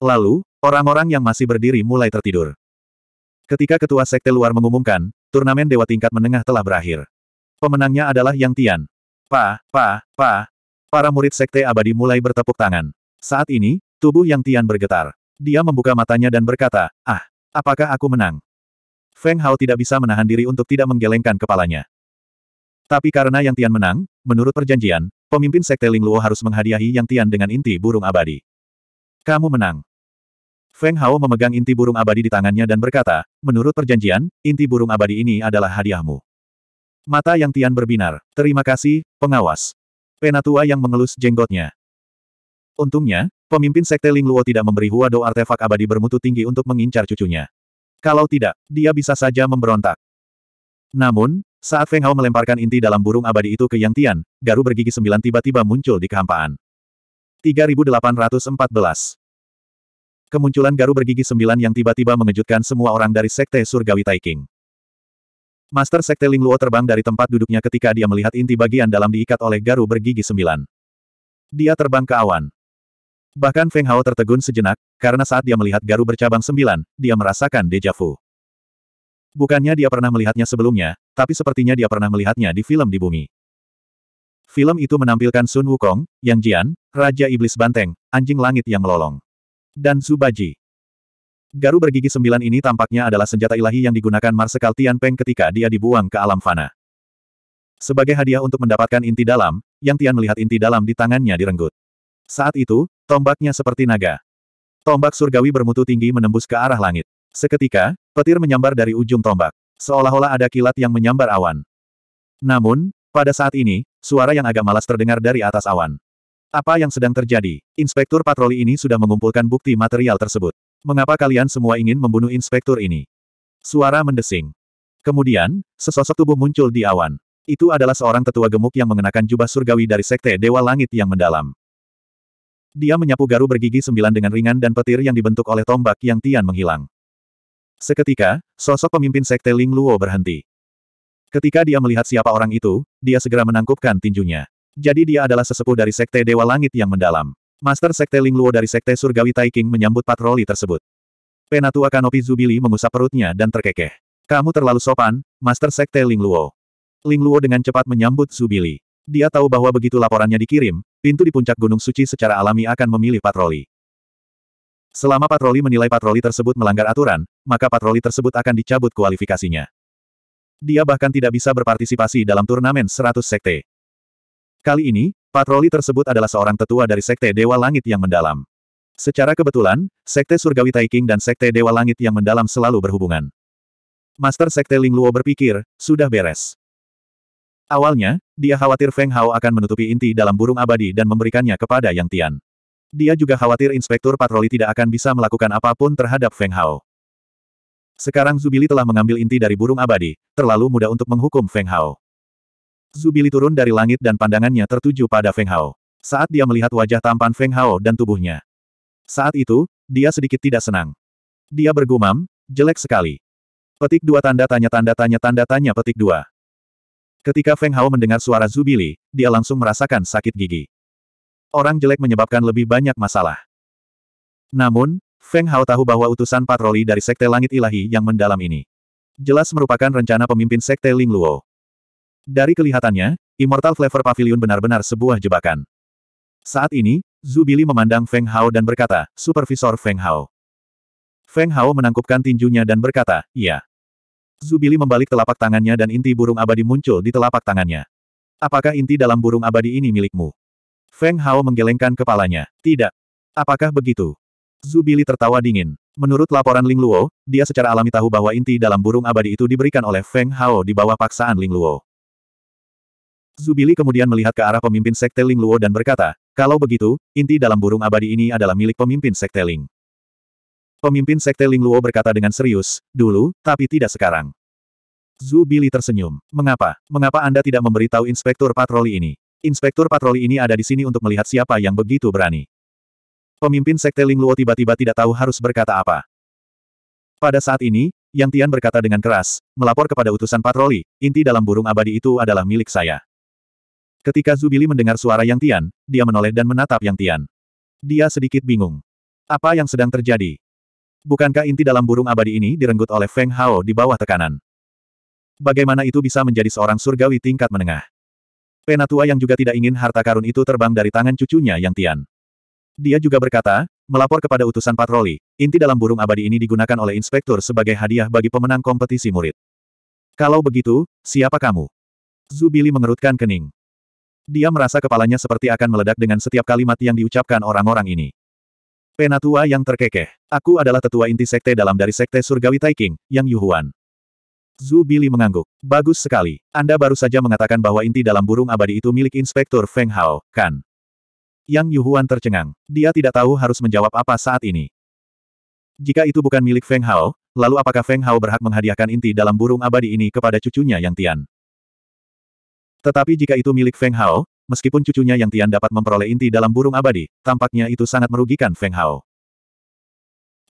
Lalu, orang-orang yang masih berdiri mulai tertidur. Ketika ketua sekte luar mengumumkan, turnamen Dewa tingkat menengah telah berakhir. Pemenangnya adalah Yang Tian. Pa, pa, pa. Para murid sekte abadi mulai bertepuk tangan. Saat ini, tubuh Yang Tian bergetar. Dia membuka matanya dan berkata, ah, apakah aku menang? Feng Hao tidak bisa menahan diri untuk tidak menggelengkan kepalanya. Tapi karena Yang Tian menang, menurut perjanjian, Pemimpin Sekte Ling Luo harus menghadiahi Yang Tian dengan inti burung abadi. Kamu menang. Feng Hao memegang inti burung abadi di tangannya dan berkata, menurut perjanjian, inti burung abadi ini adalah hadiahmu. Mata Yang Tian berbinar. Terima kasih, pengawas. Penatua yang mengelus jenggotnya. Untungnya, pemimpin Sekte Ling Luo tidak memberi Huado artefak abadi bermutu tinggi untuk mengincar cucunya. Kalau tidak, dia bisa saja memberontak. Namun, saat Feng Hao melemparkan inti dalam burung abadi itu ke Yang Tian, Garu bergigi sembilan tiba-tiba muncul di kehampaan. 3814 Kemunculan Garu bergigi sembilan yang tiba-tiba mengejutkan semua orang dari Sekte Surgawi Taiking. Master Sekte Ling Luo terbang dari tempat duduknya ketika dia melihat inti bagian dalam diikat oleh Garu bergigi sembilan. Dia terbang ke awan. Bahkan Feng Hao tertegun sejenak, karena saat dia melihat Garu bercabang sembilan, dia merasakan deja vu. Bukannya dia pernah melihatnya sebelumnya, tapi sepertinya dia pernah melihatnya di film di bumi. Film itu menampilkan Sun Wukong, Yang Jian, Raja Iblis Banteng, Anjing Langit yang Melolong, dan Subaji. Garu bergigi sembilan ini tampaknya adalah senjata ilahi yang digunakan Marsekal Tian Peng ketika dia dibuang ke alam fana. Sebagai hadiah untuk mendapatkan inti dalam, Yang Tian melihat inti dalam di tangannya direnggut. Saat itu, tombaknya seperti naga. Tombak surgawi bermutu tinggi menembus ke arah langit. Seketika, petir menyambar dari ujung tombak. Seolah-olah ada kilat yang menyambar awan. Namun, pada saat ini, suara yang agak malas terdengar dari atas awan. Apa yang sedang terjadi? Inspektur patroli ini sudah mengumpulkan bukti material tersebut. Mengapa kalian semua ingin membunuh inspektur ini? Suara mendesing. Kemudian, sesosok tubuh muncul di awan. Itu adalah seorang tetua gemuk yang mengenakan jubah surgawi dari Sekte Dewa Langit yang mendalam. Dia menyapu garu bergigi sembilan dengan ringan dan petir yang dibentuk oleh tombak yang Tian menghilang. Seketika, sosok pemimpin sekte Ling Luo berhenti. Ketika dia melihat siapa orang itu, dia segera menangkupkan tinjunya. Jadi dia adalah sesepuh dari sekte Dewa Langit yang mendalam. Master sekte Ling Luo dari sekte Surgawi Taiking menyambut patroli tersebut. Penatua Kanopi Zubili mengusap perutnya dan terkekeh. Kamu terlalu sopan, Master sekte Ling Luo. Ling Luo dengan cepat menyambut Zubili. Dia tahu bahwa begitu laporannya dikirim, pintu di puncak Gunung Suci secara alami akan memilih patroli. Selama patroli menilai patroli tersebut melanggar aturan, maka patroli tersebut akan dicabut kualifikasinya. Dia bahkan tidak bisa berpartisipasi dalam turnamen 100 sekte. Kali ini, patroli tersebut adalah seorang tetua dari sekte Dewa Langit yang mendalam. Secara kebetulan, Sekte Surgawi Taiking dan Sekte Dewa Langit yang mendalam selalu berhubungan. Master Sekte Ling Luo berpikir, sudah beres. Awalnya, dia khawatir Feng Hao akan menutupi inti dalam burung abadi dan memberikannya kepada Yang Tian. Dia juga khawatir inspektur patroli tidak akan bisa melakukan apapun terhadap Feng Hao. Sekarang Zubili telah mengambil inti dari burung abadi, terlalu mudah untuk menghukum Feng Hao. Zubili turun dari langit dan pandangannya tertuju pada Feng Hao. Saat dia melihat wajah tampan Feng Hao dan tubuhnya. Saat itu, dia sedikit tidak senang. Dia bergumam, jelek sekali. Petik dua tanda tanya tanda tanya tanda tanya petik dua. Ketika Feng Hao mendengar suara Zubili, dia langsung merasakan sakit gigi. Orang jelek menyebabkan lebih banyak masalah. Namun, Feng Hao tahu bahwa utusan patroli dari Sekte Langit Ilahi yang mendalam ini. Jelas merupakan rencana pemimpin Sekte Ling Luo. Dari kelihatannya, Immortal Flavor Pavilion benar-benar sebuah jebakan. Saat ini, Zubili memandang Feng Hao dan berkata, Supervisor Feng Hao. Feng Hao menangkupkan tinjunya dan berkata, iya. Zubili membalik telapak tangannya dan inti burung abadi muncul di telapak tangannya. Apakah inti dalam burung abadi ini milikmu? Feng Hao menggelengkan kepalanya. Tidak. Apakah begitu? Zubili tertawa dingin. Menurut laporan Ling Luo, dia secara alami tahu bahwa inti dalam burung abadi itu diberikan oleh Feng Hao di bawah paksaan Ling Luo. Zubili kemudian melihat ke arah pemimpin sekte Ling Luo dan berkata, kalau begitu, inti dalam burung abadi ini adalah milik pemimpin sekte Ling. Pemimpin sekte Ling Luo berkata dengan serius, dulu, tapi tidak sekarang. Zubili tersenyum. Mengapa? Mengapa Anda tidak memberitahu inspektur patroli ini? Inspektur patroli ini ada di sini untuk melihat siapa yang begitu berani. Pemimpin Sekte Ling Luo tiba-tiba tidak tahu harus berkata apa. Pada saat ini, Yang Tian berkata dengan keras, melapor kepada utusan patroli, inti dalam burung abadi itu adalah milik saya. Ketika Zubili mendengar suara Yang Tian, dia menoleh dan menatap Yang Tian. Dia sedikit bingung. Apa yang sedang terjadi? Bukankah inti dalam burung abadi ini direnggut oleh Feng Hao di bawah tekanan? Bagaimana itu bisa menjadi seorang surgawi tingkat menengah? Penatua yang juga tidak ingin harta karun itu terbang dari tangan cucunya Yang Tian. Dia juga berkata, melapor kepada utusan patroli, inti dalam burung abadi ini digunakan oleh inspektur sebagai hadiah bagi pemenang kompetisi murid. Kalau begitu, siapa kamu? Zubili mengerutkan kening. Dia merasa kepalanya seperti akan meledak dengan setiap kalimat yang diucapkan orang-orang ini. Penatua yang terkekeh. Aku adalah tetua inti sekte dalam dari sekte surgawi Taiking, Yang Yuhuan. Zhu Bili mengangguk. Bagus sekali. Anda baru saja mengatakan bahwa inti dalam burung abadi itu milik Inspektur Feng Hao, kan? Yang Yuhuan tercengang. Dia tidak tahu harus menjawab apa saat ini. Jika itu bukan milik Feng Hao, lalu apakah Feng Hao berhak menghadiahkan inti dalam burung abadi ini kepada cucunya Yang Tian? Tetapi jika itu milik Feng Hao, meskipun cucunya Yang Tian dapat memperoleh inti dalam burung abadi, tampaknya itu sangat merugikan Feng Hao.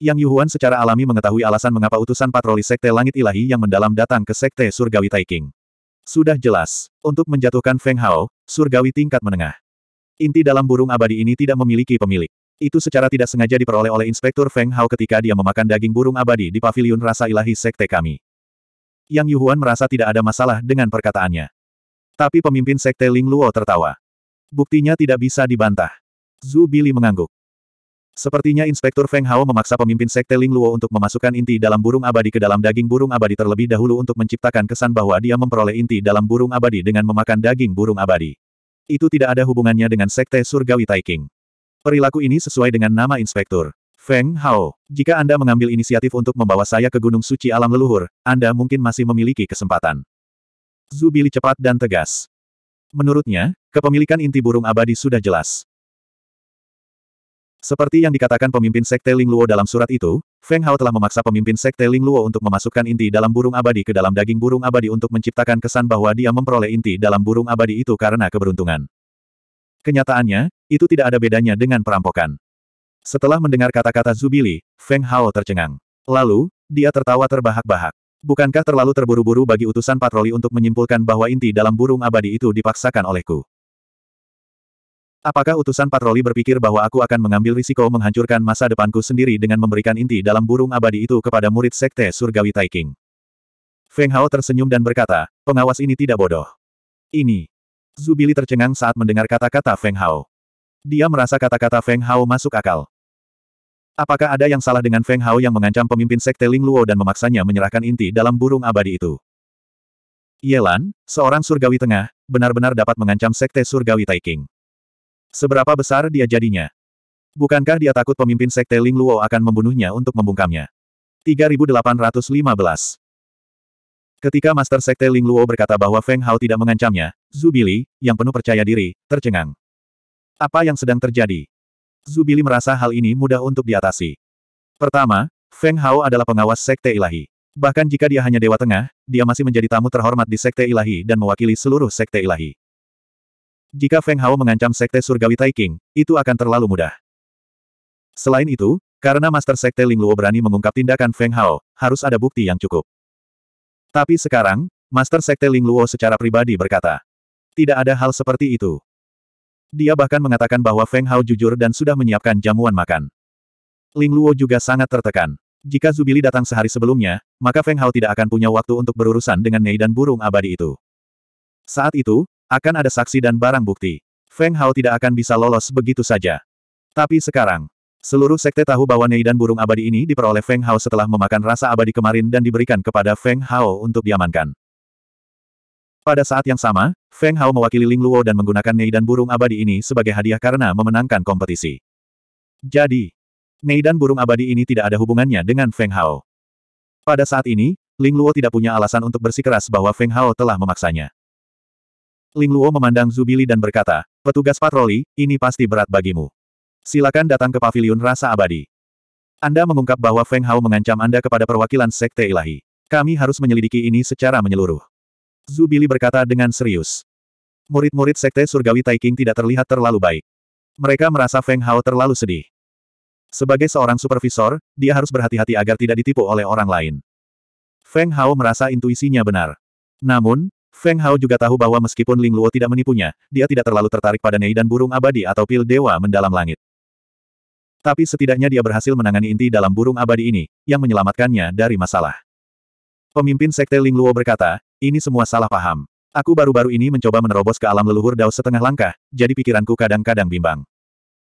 Yang Yuhuan secara alami mengetahui alasan mengapa utusan patroli Sekte Langit Ilahi yang mendalam datang ke Sekte Surgawi Taiking. Sudah jelas, untuk menjatuhkan Feng Hao, Surgawi tingkat menengah. Inti dalam burung abadi ini tidak memiliki pemilik. Itu secara tidak sengaja diperoleh oleh Inspektur Feng Hao ketika dia memakan daging burung abadi di paviliun rasa ilahi sekte kami. Yang Yuhuan merasa tidak ada masalah dengan perkataannya. Tapi pemimpin sekte Ling Luo tertawa. Buktinya tidak bisa dibantah. Zhu Bili mengangguk. Sepertinya Inspektur Feng Hao memaksa pemimpin sekte Ling Luo untuk memasukkan inti dalam burung abadi ke dalam daging burung abadi terlebih dahulu untuk menciptakan kesan bahwa dia memperoleh inti dalam burung abadi dengan memakan daging burung abadi. Itu tidak ada hubungannya dengan Sekte Surgawi Taiking. Perilaku ini sesuai dengan nama inspektur. Feng Hao, jika Anda mengambil inisiatif untuk membawa saya ke Gunung Suci Alam Leluhur, Anda mungkin masih memiliki kesempatan. Zubili cepat dan tegas. Menurutnya, kepemilikan inti burung abadi sudah jelas. Seperti yang dikatakan pemimpin Sekte Ling Luo dalam surat itu, Feng Hao telah memaksa pemimpin Sekte Ling Luo untuk memasukkan inti dalam burung abadi ke dalam daging burung abadi untuk menciptakan kesan bahwa dia memperoleh inti dalam burung abadi itu karena keberuntungan. Kenyataannya, itu tidak ada bedanya dengan perampokan. Setelah mendengar kata-kata Zubili, Feng Hao tercengang. Lalu, dia tertawa terbahak-bahak. Bukankah terlalu terburu-buru bagi utusan patroli untuk menyimpulkan bahwa inti dalam burung abadi itu dipaksakan olehku? Apakah utusan patroli berpikir bahwa aku akan mengambil risiko menghancurkan masa depanku sendiri dengan memberikan inti dalam burung abadi itu kepada murid sekte surgawi Taiking? Feng Hao tersenyum dan berkata, pengawas ini tidak bodoh. Ini. Zubili tercengang saat mendengar kata-kata Feng Hao. Dia merasa kata-kata Feng Hao masuk akal. Apakah ada yang salah dengan Feng Hao yang mengancam pemimpin sekte Ling Luo dan memaksanya menyerahkan inti dalam burung abadi itu? Yelan, seorang surgawi tengah, benar-benar dapat mengancam sekte surgawi Taiking. Seberapa besar dia jadinya? Bukankah dia takut pemimpin sekte Ling Luo akan membunuhnya untuk membungkamnya? 3815 Ketika Master Sekte Ling Luo berkata bahwa Feng Hao tidak mengancamnya, Zubili, yang penuh percaya diri, tercengang. Apa yang sedang terjadi? Zubili merasa hal ini mudah untuk diatasi. Pertama, Feng Hao adalah pengawas Sekte Ilahi. Bahkan jika dia hanya Dewa Tengah, dia masih menjadi tamu terhormat di Sekte Ilahi dan mewakili seluruh Sekte Ilahi. Jika Feng Hao mengancam Sekte Surgawi Taiking, itu akan terlalu mudah. Selain itu, karena Master Sekte Ling Luo berani mengungkap tindakan Feng Hao, harus ada bukti yang cukup. Tapi sekarang, Master Sekte Ling Luo secara pribadi berkata, tidak ada hal seperti itu. Dia bahkan mengatakan bahwa Feng Hao jujur dan sudah menyiapkan jamuan makan. Ling Luo juga sangat tertekan. Jika Zubili datang sehari sebelumnya, maka Feng Hao tidak akan punya waktu untuk berurusan dengan Nei dan burung abadi itu. Saat itu, akan ada saksi dan barang bukti. Feng Hao tidak akan bisa lolos begitu saja. Tapi sekarang, seluruh sekte tahu bahwa Nei dan burung abadi ini diperoleh Feng Hao setelah memakan rasa abadi kemarin dan diberikan kepada Feng Hao untuk diamankan. Pada saat yang sama, Feng Hao mewakili Ling Luo dan menggunakan Nei dan burung abadi ini sebagai hadiah karena memenangkan kompetisi. Jadi, Nei dan burung abadi ini tidak ada hubungannya dengan Feng Hao. Pada saat ini, Ling Luo tidak punya alasan untuk bersikeras bahwa Feng Hao telah memaksanya. Ling Luo memandang Zubili dan berkata, petugas patroli, ini pasti berat bagimu. Silakan datang ke Paviliun rasa abadi. Anda mengungkap bahwa Feng Hao mengancam Anda kepada perwakilan sekte ilahi. Kami harus menyelidiki ini secara menyeluruh. Zubili berkata dengan serius. Murid-murid sekte surgawi Taiking tidak terlihat terlalu baik. Mereka merasa Feng Hao terlalu sedih. Sebagai seorang supervisor, dia harus berhati-hati agar tidak ditipu oleh orang lain. Feng Hao merasa intuisinya benar. Namun, Feng Hao juga tahu bahwa meskipun Ling Luo tidak menipunya, dia tidak terlalu tertarik pada Nei dan burung abadi atau pil dewa mendalam langit. Tapi setidaknya dia berhasil menangani inti dalam burung abadi ini, yang menyelamatkannya dari masalah. Pemimpin Sekte Ling Luo berkata, ini semua salah paham. Aku baru-baru ini mencoba menerobos ke alam leluhur Dao setengah langkah, jadi pikiranku kadang-kadang bimbang.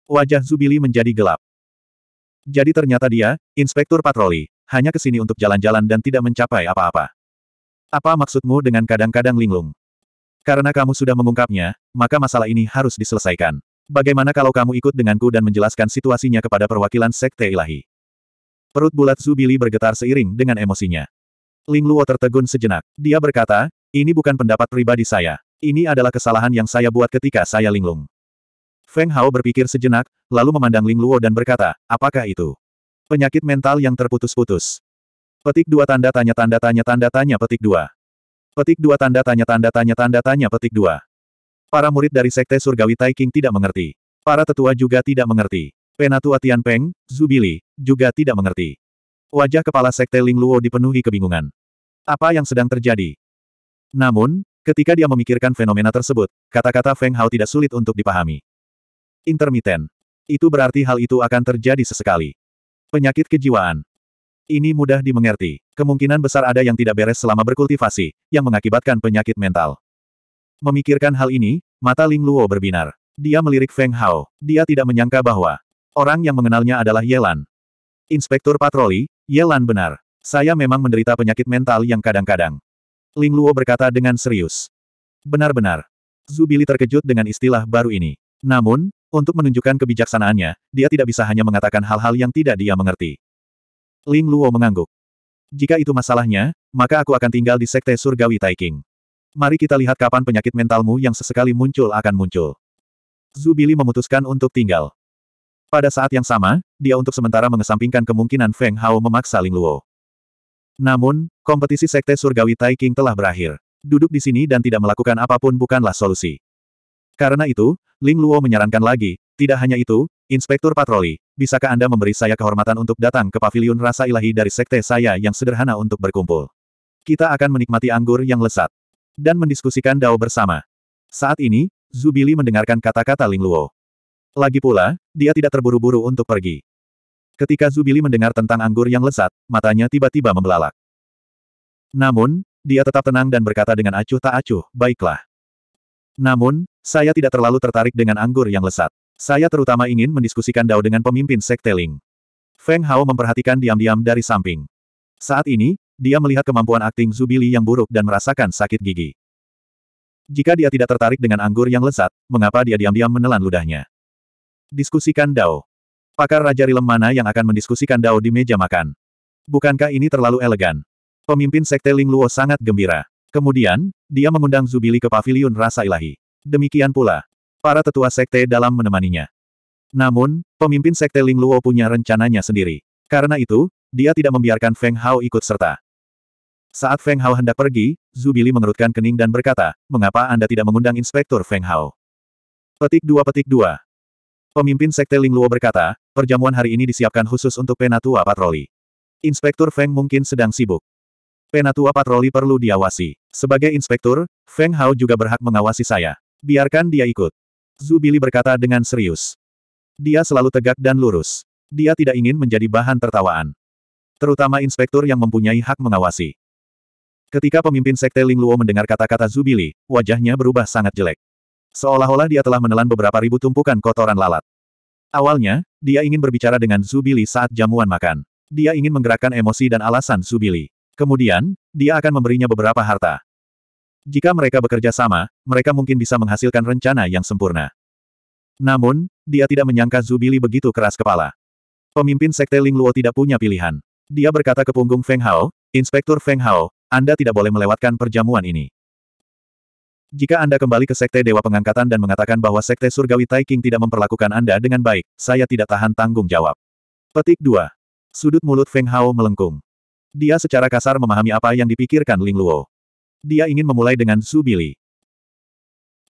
Wajah Zubili menjadi gelap. Jadi ternyata dia, inspektur patroli, hanya kesini untuk jalan-jalan dan tidak mencapai apa-apa. Apa maksudmu dengan kadang-kadang linglung? Karena kamu sudah mengungkapnya, maka masalah ini harus diselesaikan. Bagaimana kalau kamu ikut denganku dan menjelaskan situasinya kepada perwakilan Sekte Ilahi? Perut bulat Zubili bergetar seiring dengan emosinya. Ling Luo tertegun sejenak. Dia berkata, ini bukan pendapat pribadi saya. Ini adalah kesalahan yang saya buat ketika saya linglung. Feng Hao berpikir sejenak, lalu memandang Ling Luo dan berkata, apakah itu? Penyakit mental yang terputus-putus. Petik dua tanda tanya tanda tanya tanda tanya petik dua. Petik dua tanda tanya tanda tanya tanda tanya petik dua. Para murid dari Sekte Surgawi Taiking tidak mengerti. Para tetua juga tidak mengerti. Penatua Peng Zubili, juga tidak mengerti. Wajah kepala Sekte Ling Luo dipenuhi kebingungan. Apa yang sedang terjadi? Namun, ketika dia memikirkan fenomena tersebut, kata-kata Feng Hao tidak sulit untuk dipahami. Intermiten. Itu berarti hal itu akan terjadi sesekali. Penyakit kejiwaan. Ini mudah dimengerti. Kemungkinan besar ada yang tidak beres selama berkultivasi, yang mengakibatkan penyakit mental. Memikirkan hal ini, mata Ling Luo berbinar. Dia melirik Feng Hao. Dia tidak menyangka bahwa orang yang mengenalnya adalah Yelan. Inspektur patroli, Yelan benar. Saya memang menderita penyakit mental yang kadang-kadang. Ling Luo berkata dengan serius. Benar-benar. Zubili terkejut dengan istilah baru ini. Namun, untuk menunjukkan kebijaksanaannya, dia tidak bisa hanya mengatakan hal-hal yang tidak dia mengerti. Ling Luo mengangguk. Jika itu masalahnya, maka aku akan tinggal di Sekte Surgawi Taiking. Mari kita lihat kapan penyakit mentalmu yang sesekali muncul akan muncul. Zubili memutuskan untuk tinggal. Pada saat yang sama, dia untuk sementara mengesampingkan kemungkinan Feng Hao memaksa Ling Luo. Namun, kompetisi Sekte Surgawi Taiking telah berakhir. Duduk di sini dan tidak melakukan apapun bukanlah solusi. Karena itu, Ling Luo menyarankan lagi, tidak hanya itu, Inspektur Patroli, bisakah Anda memberi saya kehormatan untuk datang ke paviliun rasa ilahi dari sekte saya yang sederhana untuk berkumpul? Kita akan menikmati anggur yang lesat. Dan mendiskusikan dao bersama. Saat ini, Zubili mendengarkan kata-kata Ling Luo. Lagi pula, dia tidak terburu-buru untuk pergi. Ketika Zubili mendengar tentang anggur yang lesat, matanya tiba-tiba membelalak. Namun, dia tetap tenang dan berkata dengan acuh tak acuh, baiklah. Namun, saya tidak terlalu tertarik dengan anggur yang lesat. Saya terutama ingin mendiskusikan Dao dengan pemimpin Sekte Ling. Feng Hao memperhatikan diam-diam dari samping. Saat ini, dia melihat kemampuan akting Zubili yang buruk dan merasakan sakit gigi. Jika dia tidak tertarik dengan anggur yang lezat, mengapa dia diam-diam menelan ludahnya? Diskusikan Dao. Pakar Raja Rilem mana yang akan mendiskusikan Dao di meja makan? Bukankah ini terlalu elegan? Pemimpin Sekte Ling Luo sangat gembira. Kemudian, dia mengundang Zubili ke paviliun rasa ilahi. Demikian pula, para tetua sekte dalam menemaninya. Namun, pemimpin sekte Ling Luo punya rencananya sendiri. Karena itu, dia tidak membiarkan Feng Hao ikut serta. Saat Feng Hao hendak pergi, Zubili mengerutkan kening dan berkata, mengapa Anda tidak mengundang Inspektur Feng Hao? Petik dua petik dua. Pemimpin sekte Ling Luo berkata, perjamuan hari ini disiapkan khusus untuk penatua patroli. Inspektur Feng mungkin sedang sibuk. Penatua patroli perlu diawasi. Sebagai inspektur, Feng Hao juga berhak mengawasi saya. Biarkan dia ikut. Zubili berkata dengan serius. Dia selalu tegak dan lurus. Dia tidak ingin menjadi bahan tertawaan. Terutama inspektur yang mempunyai hak mengawasi. Ketika pemimpin sekte Ling Luo mendengar kata-kata Zubili, wajahnya berubah sangat jelek. Seolah-olah dia telah menelan beberapa ribu tumpukan kotoran lalat. Awalnya, dia ingin berbicara dengan Zubili saat jamuan makan. Dia ingin menggerakkan emosi dan alasan Zubili. Kemudian, dia akan memberinya beberapa harta. Jika mereka bekerja sama, mereka mungkin bisa menghasilkan rencana yang sempurna. Namun, dia tidak menyangka Zubili begitu keras kepala. Pemimpin Sekte Ling Luo tidak punya pilihan. Dia berkata ke punggung Feng Hao, Inspektur Feng Hao, Anda tidak boleh melewatkan perjamuan ini. Jika Anda kembali ke Sekte Dewa Pengangkatan dan mengatakan bahwa Sekte Surgawi Taiking tidak memperlakukan Anda dengan baik, saya tidak tahan tanggung jawab. Petik 2. Sudut mulut Feng Hao melengkung. Dia secara kasar memahami apa yang dipikirkan Ling Luo. Dia ingin memulai dengan Zubili.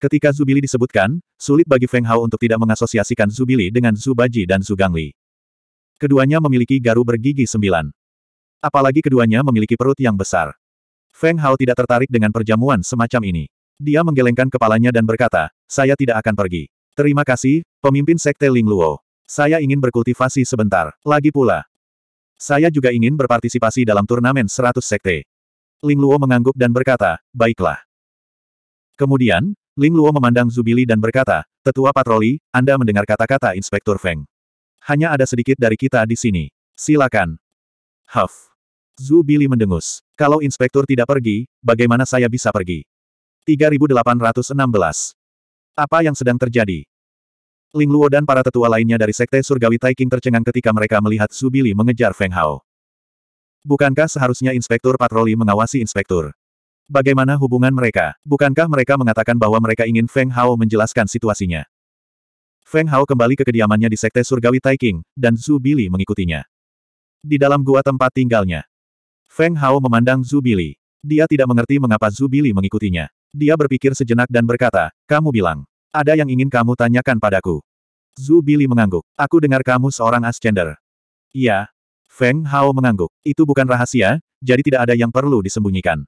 Ketika Zubili disebutkan, sulit bagi Feng Hao untuk tidak mengasosiasikan Zubili dengan Zubaji dan Zugangli. Keduanya memiliki garu bergigi sembilan. Apalagi keduanya memiliki perut yang besar. Feng Hao tidak tertarik dengan perjamuan semacam ini. Dia menggelengkan kepalanya dan berkata, saya tidak akan pergi. Terima kasih, pemimpin sekte Ling Luo. Saya ingin berkultivasi sebentar. Lagi pula, saya juga ingin berpartisipasi dalam turnamen 100 sekte. Ling Luo mengangguk dan berkata, baiklah. Kemudian, Ling Luo memandang Zubili dan berkata, Tetua patroli, Anda mendengar kata-kata Inspektur Feng. Hanya ada sedikit dari kita di sini. Silakan. Huff. Zubili mendengus. Kalau Inspektur tidak pergi, bagaimana saya bisa pergi? 3816. Apa yang sedang terjadi? Ling Luo dan para tetua lainnya dari Sekte Surgawi Taiking tercengang ketika mereka melihat Zubili mengejar Feng Hao. Bukankah seharusnya inspektur patroli mengawasi inspektur? Bagaimana hubungan mereka? Bukankah mereka mengatakan bahwa mereka ingin Feng Hao menjelaskan situasinya? Feng Hao kembali ke kediamannya di Sekte Surgawi Taiking, dan Zhu Bili mengikutinya. Di dalam gua tempat tinggalnya, Feng Hao memandang Zhu Bili. Dia tidak mengerti mengapa Zhu Bili mengikutinya. Dia berpikir sejenak dan berkata, kamu bilang, ada yang ingin kamu tanyakan padaku. Zhu Bili mengangguk. Aku dengar kamu seorang Ascender. Iya, Feng Hao mengangguk. Itu bukan rahasia, jadi tidak ada yang perlu disembunyikan.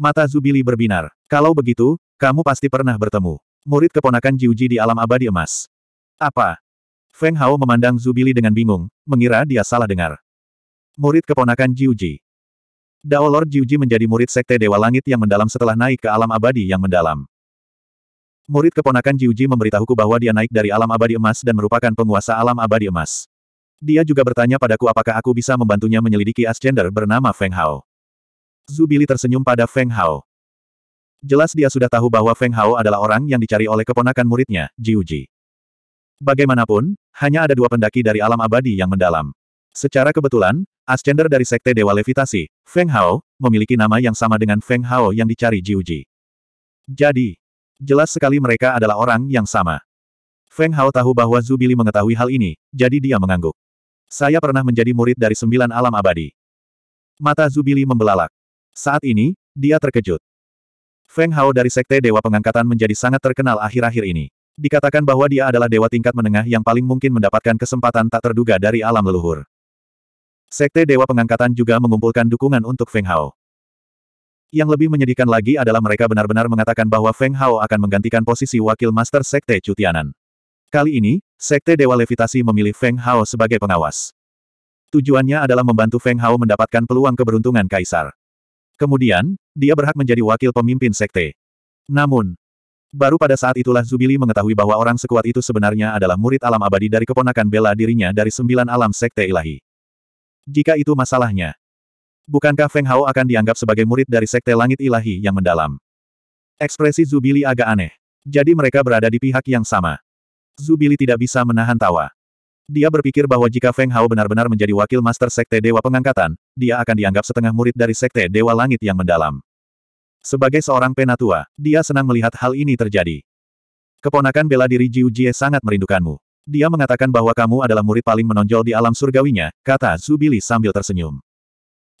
Mata Zubili berbinar. Kalau begitu, kamu pasti pernah bertemu. Murid keponakan Jiuji di alam abadi emas. Apa? Feng Hao memandang Zubili dengan bingung, mengira dia salah dengar. Murid keponakan Jiuji. Dao Lord Jiuji menjadi murid Sekte Dewa Langit yang mendalam setelah naik ke alam abadi yang mendalam. Murid keponakan Jiuji memberitahuku bahwa dia naik dari alam abadi emas dan merupakan penguasa alam abadi emas. Dia juga bertanya padaku apakah aku bisa membantunya menyelidiki ascender bernama Feng Hao. Zubili tersenyum pada Feng Hao. Jelas dia sudah tahu bahwa Feng Hao adalah orang yang dicari oleh keponakan muridnya, Jiuji. Bagaimanapun, hanya ada dua pendaki dari alam abadi yang mendalam. Secara kebetulan, ascender dari Sekte Dewa Levitasi, Feng Hao, memiliki nama yang sama dengan Feng Hao yang dicari Jiuji. Jadi, jelas sekali mereka adalah orang yang sama. Feng Hao tahu bahwa Zubili mengetahui hal ini, jadi dia mengangguk. Saya pernah menjadi murid dari sembilan alam abadi. Mata Zubili membelalak. Saat ini, dia terkejut. Feng Hao dari Sekte Dewa Pengangkatan menjadi sangat terkenal akhir-akhir ini. Dikatakan bahwa dia adalah dewa tingkat menengah yang paling mungkin mendapatkan kesempatan tak terduga dari alam leluhur. Sekte Dewa Pengangkatan juga mengumpulkan dukungan untuk Feng Hao. Yang lebih menyedihkan lagi adalah mereka benar-benar mengatakan bahwa Feng Hao akan menggantikan posisi wakil Master Sekte Cutianan. Kali ini, Sekte Dewa Levitasi memilih Feng Hao sebagai pengawas. Tujuannya adalah membantu Feng Hao mendapatkan peluang keberuntungan Kaisar. Kemudian, dia berhak menjadi wakil pemimpin Sekte. Namun, baru pada saat itulah Zubili mengetahui bahwa orang sekuat itu sebenarnya adalah murid alam abadi dari keponakan bela dirinya dari sembilan alam Sekte Ilahi. Jika itu masalahnya, bukankah Feng Hao akan dianggap sebagai murid dari Sekte Langit Ilahi yang mendalam? Ekspresi Zubili agak aneh. Jadi mereka berada di pihak yang sama. Zubili tidak bisa menahan tawa. Dia berpikir bahwa jika Feng Hao benar-benar menjadi wakil master Sekte Dewa Pengangkatan, dia akan dianggap setengah murid dari Sekte Dewa Langit yang mendalam. Sebagai seorang penatua, dia senang melihat hal ini terjadi. Keponakan bela diri Jiu Jie sangat merindukanmu. Dia mengatakan bahwa kamu adalah murid paling menonjol di alam surgawinya, kata Zubili sambil tersenyum.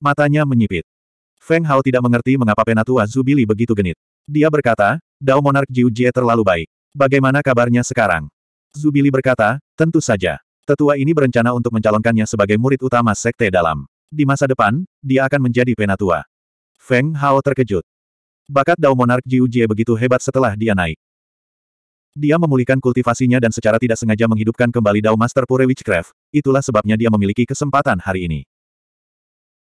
Matanya menyipit. Feng Hao tidak mengerti mengapa penatua Zubili begitu genit. Dia berkata, Dao Monark Jiu Jie terlalu baik. Bagaimana kabarnya sekarang? Zubili berkata, tentu saja. Tetua ini berencana untuk mencalonkannya sebagai murid utama Sekte Dalam. Di masa depan, dia akan menjadi penatua. Feng Hao terkejut. Bakat Dao Monark Jiu Jie begitu hebat setelah dia naik. Dia memulihkan kultivasinya dan secara tidak sengaja menghidupkan kembali Dao Master Pure Witchcraft, itulah sebabnya dia memiliki kesempatan hari ini.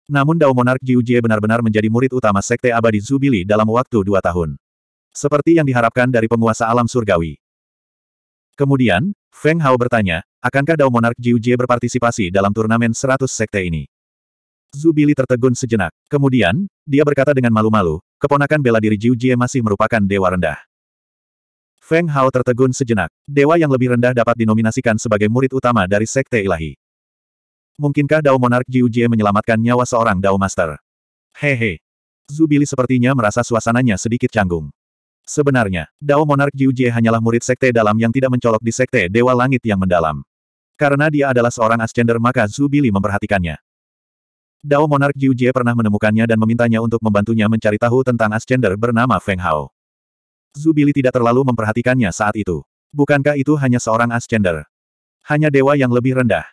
Namun Dao Monark Jiu Jie benar-benar menjadi murid utama Sekte Abadi Zubili dalam waktu dua tahun. Seperti yang diharapkan dari penguasa alam surgawi. Kemudian, Feng Hao bertanya, akankah Dao Monarch Jiu Jie berpartisipasi dalam turnamen 100 sekte ini? Zubili tertegun sejenak. Kemudian, dia berkata dengan malu-malu, keponakan bela diri Jiu Jie masih merupakan dewa rendah. Feng Hao tertegun sejenak. Dewa yang lebih rendah dapat dinominasikan sebagai murid utama dari sekte ilahi. Mungkinkah Dao Monarch Jiu Jie menyelamatkan nyawa seorang Dao Master? Hehe. Zubili sepertinya merasa suasananya sedikit canggung. Sebenarnya, Dao Monarch Jiu hanyalah murid sekte dalam yang tidak mencolok di sekte Dewa Langit yang mendalam. Karena dia adalah seorang ascender maka Zubili memperhatikannya. Dao Monarch Jiu pernah menemukannya dan memintanya untuk membantunya mencari tahu tentang ascender bernama Feng Hao. Zubili tidak terlalu memperhatikannya saat itu. Bukankah itu hanya seorang ascender? Hanya dewa yang lebih rendah.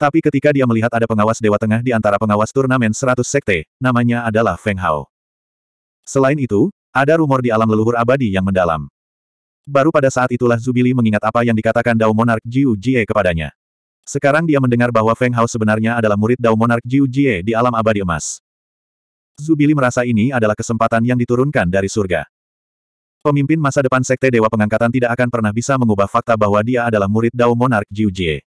Tapi ketika dia melihat ada pengawas dewa tengah di antara pengawas turnamen 100 sekte, namanya adalah Feng Hao. Selain itu, ada rumor di alam leluhur abadi yang mendalam. Baru pada saat itulah Zubili mengingat apa yang dikatakan Dao Monarch Jiu Jie kepadanya. Sekarang dia mendengar bahwa Feng Hao sebenarnya adalah murid Dao Monarch Jiu Jie di alam abadi emas. Zubili merasa ini adalah kesempatan yang diturunkan dari surga. Pemimpin masa depan Sekte Dewa Pengangkatan tidak akan pernah bisa mengubah fakta bahwa dia adalah murid Dao Monarch Jiu Jie.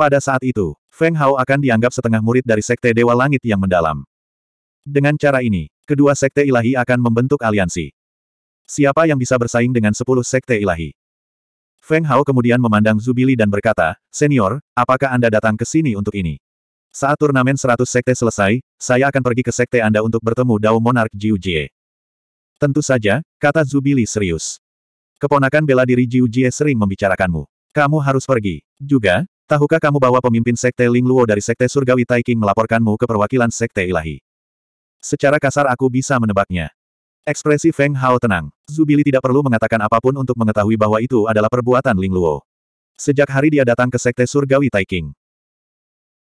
Pada saat itu, Feng Hao akan dianggap setengah murid dari Sekte Dewa Langit yang mendalam. Dengan cara ini, Kedua sekte ilahi akan membentuk aliansi. Siapa yang bisa bersaing dengan sepuluh sekte ilahi? Feng Hao kemudian memandang Zubili dan berkata, Senior, apakah Anda datang ke sini untuk ini? Saat turnamen seratus sekte selesai, saya akan pergi ke sekte Anda untuk bertemu Dao Monarch Jiu Jie. Tentu saja, kata Zubili serius. Keponakan bela diri Jiu Jie sering membicarakanmu. Kamu harus pergi. Juga, tahukah kamu bahwa pemimpin sekte Ling Luo dari sekte surgawi Taiking melaporkanmu ke perwakilan sekte ilahi? Secara kasar aku bisa menebaknya. Ekspresi Feng Hao tenang. Zubili tidak perlu mengatakan apapun untuk mengetahui bahwa itu adalah perbuatan Ling Luo. Sejak hari dia datang ke Sekte Surgawi Taiking.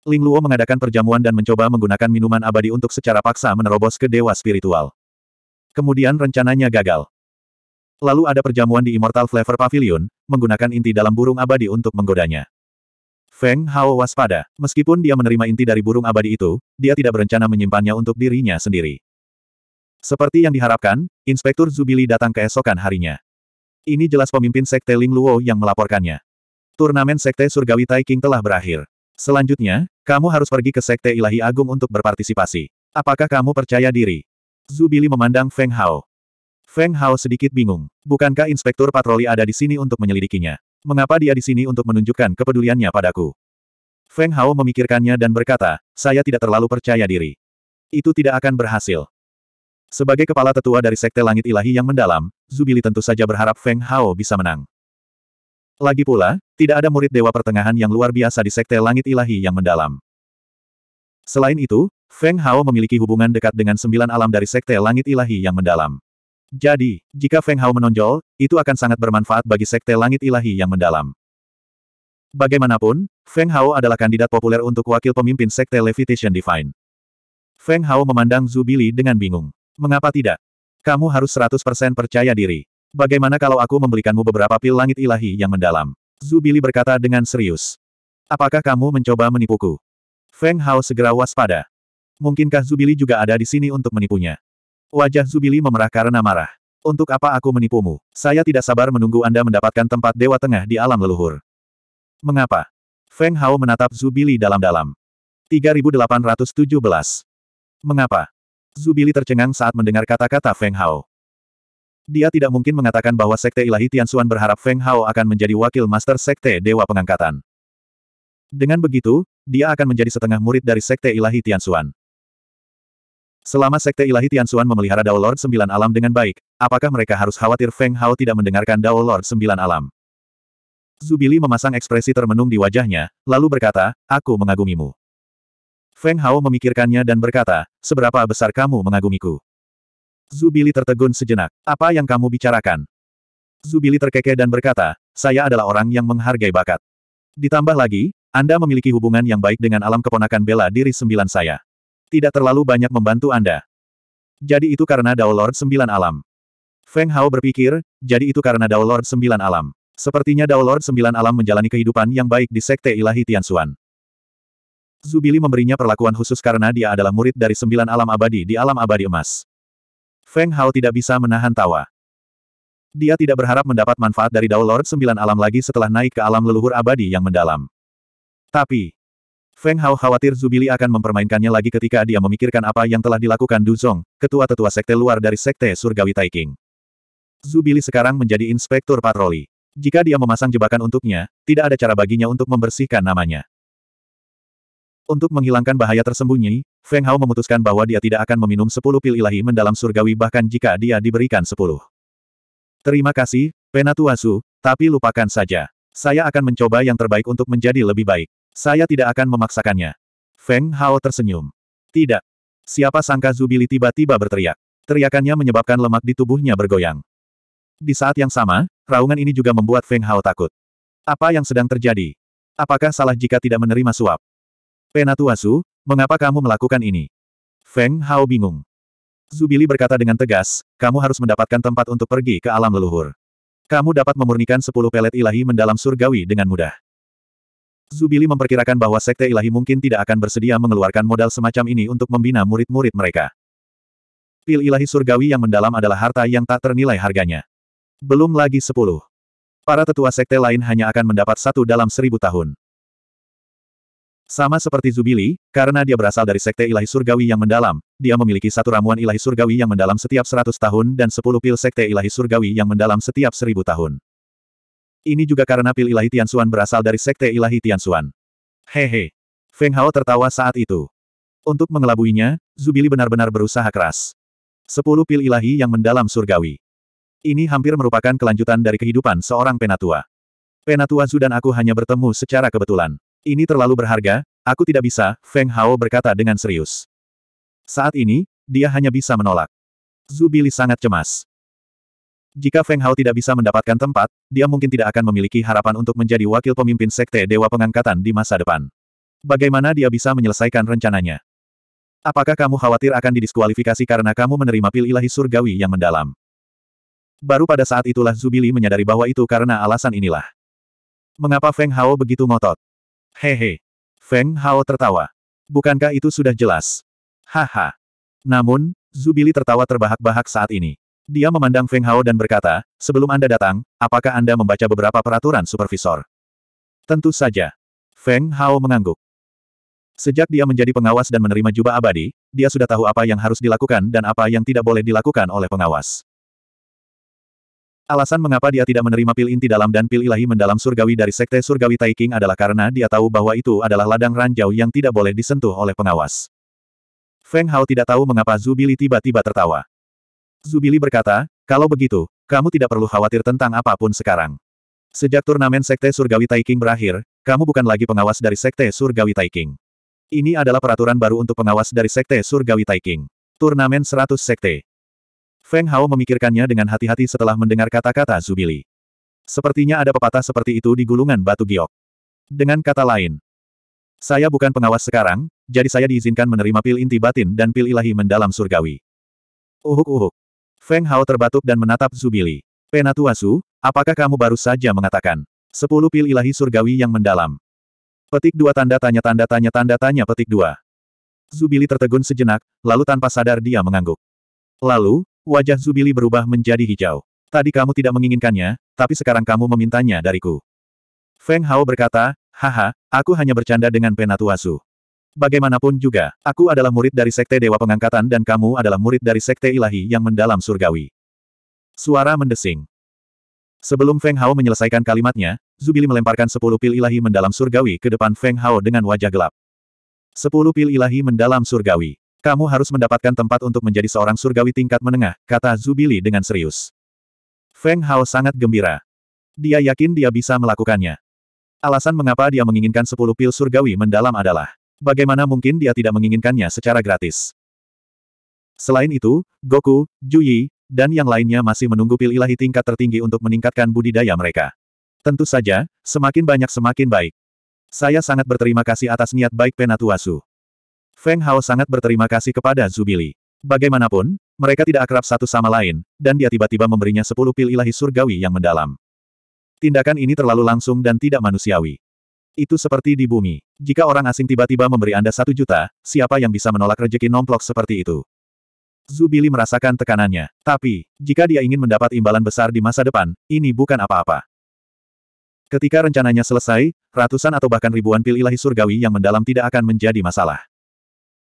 Ling Luo mengadakan perjamuan dan mencoba menggunakan minuman abadi untuk secara paksa menerobos ke dewa spiritual. Kemudian rencananya gagal. Lalu ada perjamuan di Immortal Flavor Pavilion, menggunakan inti dalam burung abadi untuk menggodanya. Feng Hao waspada. Meskipun dia menerima inti dari burung abadi itu, dia tidak berencana menyimpannya untuk dirinya sendiri. Seperti yang diharapkan, Inspektur Zubili datang keesokan harinya. Ini jelas pemimpin Sekte Ling Luo yang melaporkannya. Turnamen Sekte Surgawi Taiking telah berakhir. Selanjutnya, kamu harus pergi ke Sekte Ilahi Agung untuk berpartisipasi. Apakah kamu percaya diri? Zubili memandang Feng Hao. Feng Hao sedikit bingung. Bukankah Inspektur Patroli ada di sini untuk menyelidikinya? Mengapa dia di sini untuk menunjukkan kepeduliannya padaku? Feng Hao memikirkannya dan berkata, saya tidak terlalu percaya diri. Itu tidak akan berhasil. Sebagai kepala tetua dari Sekte Langit Ilahi yang mendalam, Zubili tentu saja berharap Feng Hao bisa menang. Lagi pula, tidak ada murid Dewa Pertengahan yang luar biasa di Sekte Langit Ilahi yang mendalam. Selain itu, Feng Hao memiliki hubungan dekat dengan sembilan alam dari Sekte Langit Ilahi yang mendalam. Jadi, jika Feng Hao menonjol, itu akan sangat bermanfaat bagi Sekte Langit Ilahi yang mendalam. Bagaimanapun, Feng Hao adalah kandidat populer untuk wakil pemimpin Sekte Levitation Divine. Feng Hao memandang Zhu Bili dengan bingung. Mengapa tidak? Kamu harus 100% percaya diri. Bagaimana kalau aku membelikanmu beberapa pil langit ilahi yang mendalam? Zhu Bili berkata dengan serius. Apakah kamu mencoba menipuku? Feng Hao segera waspada. Mungkinkah Zubili juga ada di sini untuk menipunya? Wajah Zubili memerah karena marah. Untuk apa aku menipumu? Saya tidak sabar menunggu Anda mendapatkan tempat Dewa Tengah di alam leluhur. Mengapa? Feng Hao menatap Zubili dalam-dalam. 3817. Mengapa? Zubili tercengang saat mendengar kata-kata Feng Hao. Dia tidak mungkin mengatakan bahwa Sekte Ilahi Tianxuan berharap Feng Hao akan menjadi wakil Master Sekte Dewa Pengangkatan. Dengan begitu, dia akan menjadi setengah murid dari Sekte Ilahi Tianxuan. Selama Sekte Ilahi Tianxuan memelihara Dao Lord Sembilan Alam dengan baik, apakah mereka harus khawatir Feng Hao tidak mendengarkan Dao Lord Sembilan Alam? Zubili memasang ekspresi termenung di wajahnya, lalu berkata, Aku mengagumimu. Feng Hao memikirkannya dan berkata, Seberapa besar kamu mengagumiku? Zubili tertegun sejenak. Apa yang kamu bicarakan? Zubili terkekeh dan berkata, Saya adalah orang yang menghargai bakat. Ditambah lagi, Anda memiliki hubungan yang baik dengan alam keponakan bela diri sembilan saya tidak terlalu banyak membantu Anda. Jadi itu karena Dao Lord Sembilan Alam. Feng Hao berpikir, jadi itu karena Dao Lord Sembilan Alam. Sepertinya Dao Lord Sembilan Alam menjalani kehidupan yang baik di Sekte Ilahi Tianxuan. Zubili memberinya perlakuan khusus karena dia adalah murid dari Sembilan Alam Abadi di Alam Abadi Emas. Feng Hao tidak bisa menahan tawa. Dia tidak berharap mendapat manfaat dari Dao Lord Sembilan Alam lagi setelah naik ke alam leluhur abadi yang mendalam. Tapi, Feng Hao khawatir Zubili akan mempermainkannya lagi ketika dia memikirkan apa yang telah dilakukan Du Zong, ketua-tetua sekte luar dari sekte surgawi Taiking. Zubili sekarang menjadi inspektur patroli. Jika dia memasang jebakan untuknya, tidak ada cara baginya untuk membersihkan namanya. Untuk menghilangkan bahaya tersembunyi, Feng Hao memutuskan bahwa dia tidak akan meminum 10 pil ilahi mendalam surgawi bahkan jika dia diberikan 10. Terima kasih, Penatua Su, tapi lupakan saja. Saya akan mencoba yang terbaik untuk menjadi lebih baik. Saya tidak akan memaksakannya. Feng Hao tersenyum. Tidak. Siapa sangka Zubili tiba-tiba berteriak. Teriakannya menyebabkan lemak di tubuhnya bergoyang. Di saat yang sama, raungan ini juga membuat Feng Hao takut. Apa yang sedang terjadi? Apakah salah jika tidak menerima suap? Penatuasu, mengapa kamu melakukan ini? Feng Hao bingung. Zubili berkata dengan tegas, kamu harus mendapatkan tempat untuk pergi ke alam leluhur. Kamu dapat memurnikan sepuluh pelet ilahi mendalam surgawi dengan mudah. Zubili memperkirakan bahwa Sekte Ilahi mungkin tidak akan bersedia mengeluarkan modal semacam ini untuk membina murid-murid mereka. Pil ilahi surgawi yang mendalam adalah harta yang tak ternilai harganya. Belum lagi sepuluh. Para tetua sekte lain hanya akan mendapat satu dalam seribu tahun. Sama seperti Zubili, karena dia berasal dari sekte ilahi surgawi yang mendalam, dia memiliki satu ramuan ilahi surgawi yang mendalam setiap seratus tahun dan sepuluh pil sekte ilahi surgawi yang mendalam setiap seribu tahun. Ini juga karena pil ilahi Tianxuan berasal dari sekte ilahi Tianxuan. Hehe. Feng Hao tertawa saat itu. Untuk mengelabuinya, Zubili benar-benar berusaha keras. Sepuluh pil ilahi yang mendalam surgawi. Ini hampir merupakan kelanjutan dari kehidupan seorang penatua. Penatua Zu dan aku hanya bertemu secara kebetulan. Ini terlalu berharga, aku tidak bisa, Feng Hao berkata dengan serius. Saat ini, dia hanya bisa menolak. Zubili sangat cemas. Jika Feng Hao tidak bisa mendapatkan tempat, dia mungkin tidak akan memiliki harapan untuk menjadi wakil pemimpin Sekte Dewa Pengangkatan di masa depan. Bagaimana dia bisa menyelesaikan rencananya? Apakah kamu khawatir akan didiskualifikasi karena kamu menerima pil ilahi surgawi yang mendalam? Baru pada saat itulah Zubili menyadari bahwa itu karena alasan inilah. Mengapa Feng Hao begitu ngotot? Hehe. Feng Hao tertawa. Bukankah itu sudah jelas? Haha. Namun, Zubili tertawa terbahak-bahak saat ini. Dia memandang Feng Hao dan berkata, sebelum Anda datang, apakah Anda membaca beberapa peraturan supervisor? Tentu saja. Feng Hao mengangguk. Sejak dia menjadi pengawas dan menerima jubah abadi, dia sudah tahu apa yang harus dilakukan dan apa yang tidak boleh dilakukan oleh pengawas. Alasan mengapa dia tidak menerima pil inti dalam dan pil ilahi mendalam surgawi dari sekte surgawi Taiking adalah karena dia tahu bahwa itu adalah ladang ranjau yang tidak boleh disentuh oleh pengawas. Feng Hao tidak tahu mengapa Zubili tiba-tiba tertawa. Zubili berkata, kalau begitu, kamu tidak perlu khawatir tentang apapun sekarang. Sejak turnamen Sekte Surgawi Taiking berakhir, kamu bukan lagi pengawas dari Sekte Surgawi Taiking. Ini adalah peraturan baru untuk pengawas dari Sekte Surgawi Taiking. Turnamen 100 Sekte. Feng Hao memikirkannya dengan hati-hati setelah mendengar kata-kata Zubili. Sepertinya ada pepatah seperti itu di gulungan batu giok. Dengan kata lain, saya bukan pengawas sekarang, jadi saya diizinkan menerima pil inti batin dan pil ilahi mendalam surgawi. Uhuk-uhuk. Feng Hao terbatuk dan menatap Zubili. Penatuasu, eh, apakah kamu baru saja mengatakan? Sepuluh pil ilahi surgawi yang mendalam. Petik dua tanda tanya tanda tanya tanda tanya petik dua. Zubili tertegun sejenak, lalu tanpa sadar dia mengangguk. Lalu, wajah Zubili berubah menjadi hijau. Tadi kamu tidak menginginkannya, tapi sekarang kamu memintanya dariku. Feng Hao berkata, haha, aku hanya bercanda dengan Penatuasu. Bagaimanapun juga, aku adalah murid dari Sekte Dewa Pengangkatan dan kamu adalah murid dari Sekte Ilahi yang mendalam surgawi. Suara mendesing. Sebelum Feng Hao menyelesaikan kalimatnya, Zubili melemparkan sepuluh pil ilahi mendalam surgawi ke depan Feng Hao dengan wajah gelap. Sepuluh pil ilahi mendalam surgawi. Kamu harus mendapatkan tempat untuk menjadi seorang surgawi tingkat menengah, kata Zubili dengan serius. Feng Hao sangat gembira. Dia yakin dia bisa melakukannya. Alasan mengapa dia menginginkan sepuluh pil surgawi mendalam adalah bagaimana mungkin dia tidak menginginkannya secara gratis. Selain itu, Goku, Juyi, dan yang lainnya masih menunggu pil ilahi tingkat tertinggi untuk meningkatkan budidaya mereka. Tentu saja, semakin banyak semakin baik. Saya sangat berterima kasih atas niat baik Penatuasu. Feng Hao sangat berterima kasih kepada Zubili. Bagaimanapun, mereka tidak akrab satu sama lain, dan dia tiba-tiba memberinya sepuluh pil ilahi surgawi yang mendalam. Tindakan ini terlalu langsung dan tidak manusiawi. Itu seperti di bumi. Jika orang asing tiba-tiba memberi Anda satu juta, siapa yang bisa menolak rejeki nomplok seperti itu? Zubili merasakan tekanannya. Tapi, jika dia ingin mendapat imbalan besar di masa depan, ini bukan apa-apa. Ketika rencananya selesai, ratusan atau bahkan ribuan pil ilahi surgawi yang mendalam tidak akan menjadi masalah.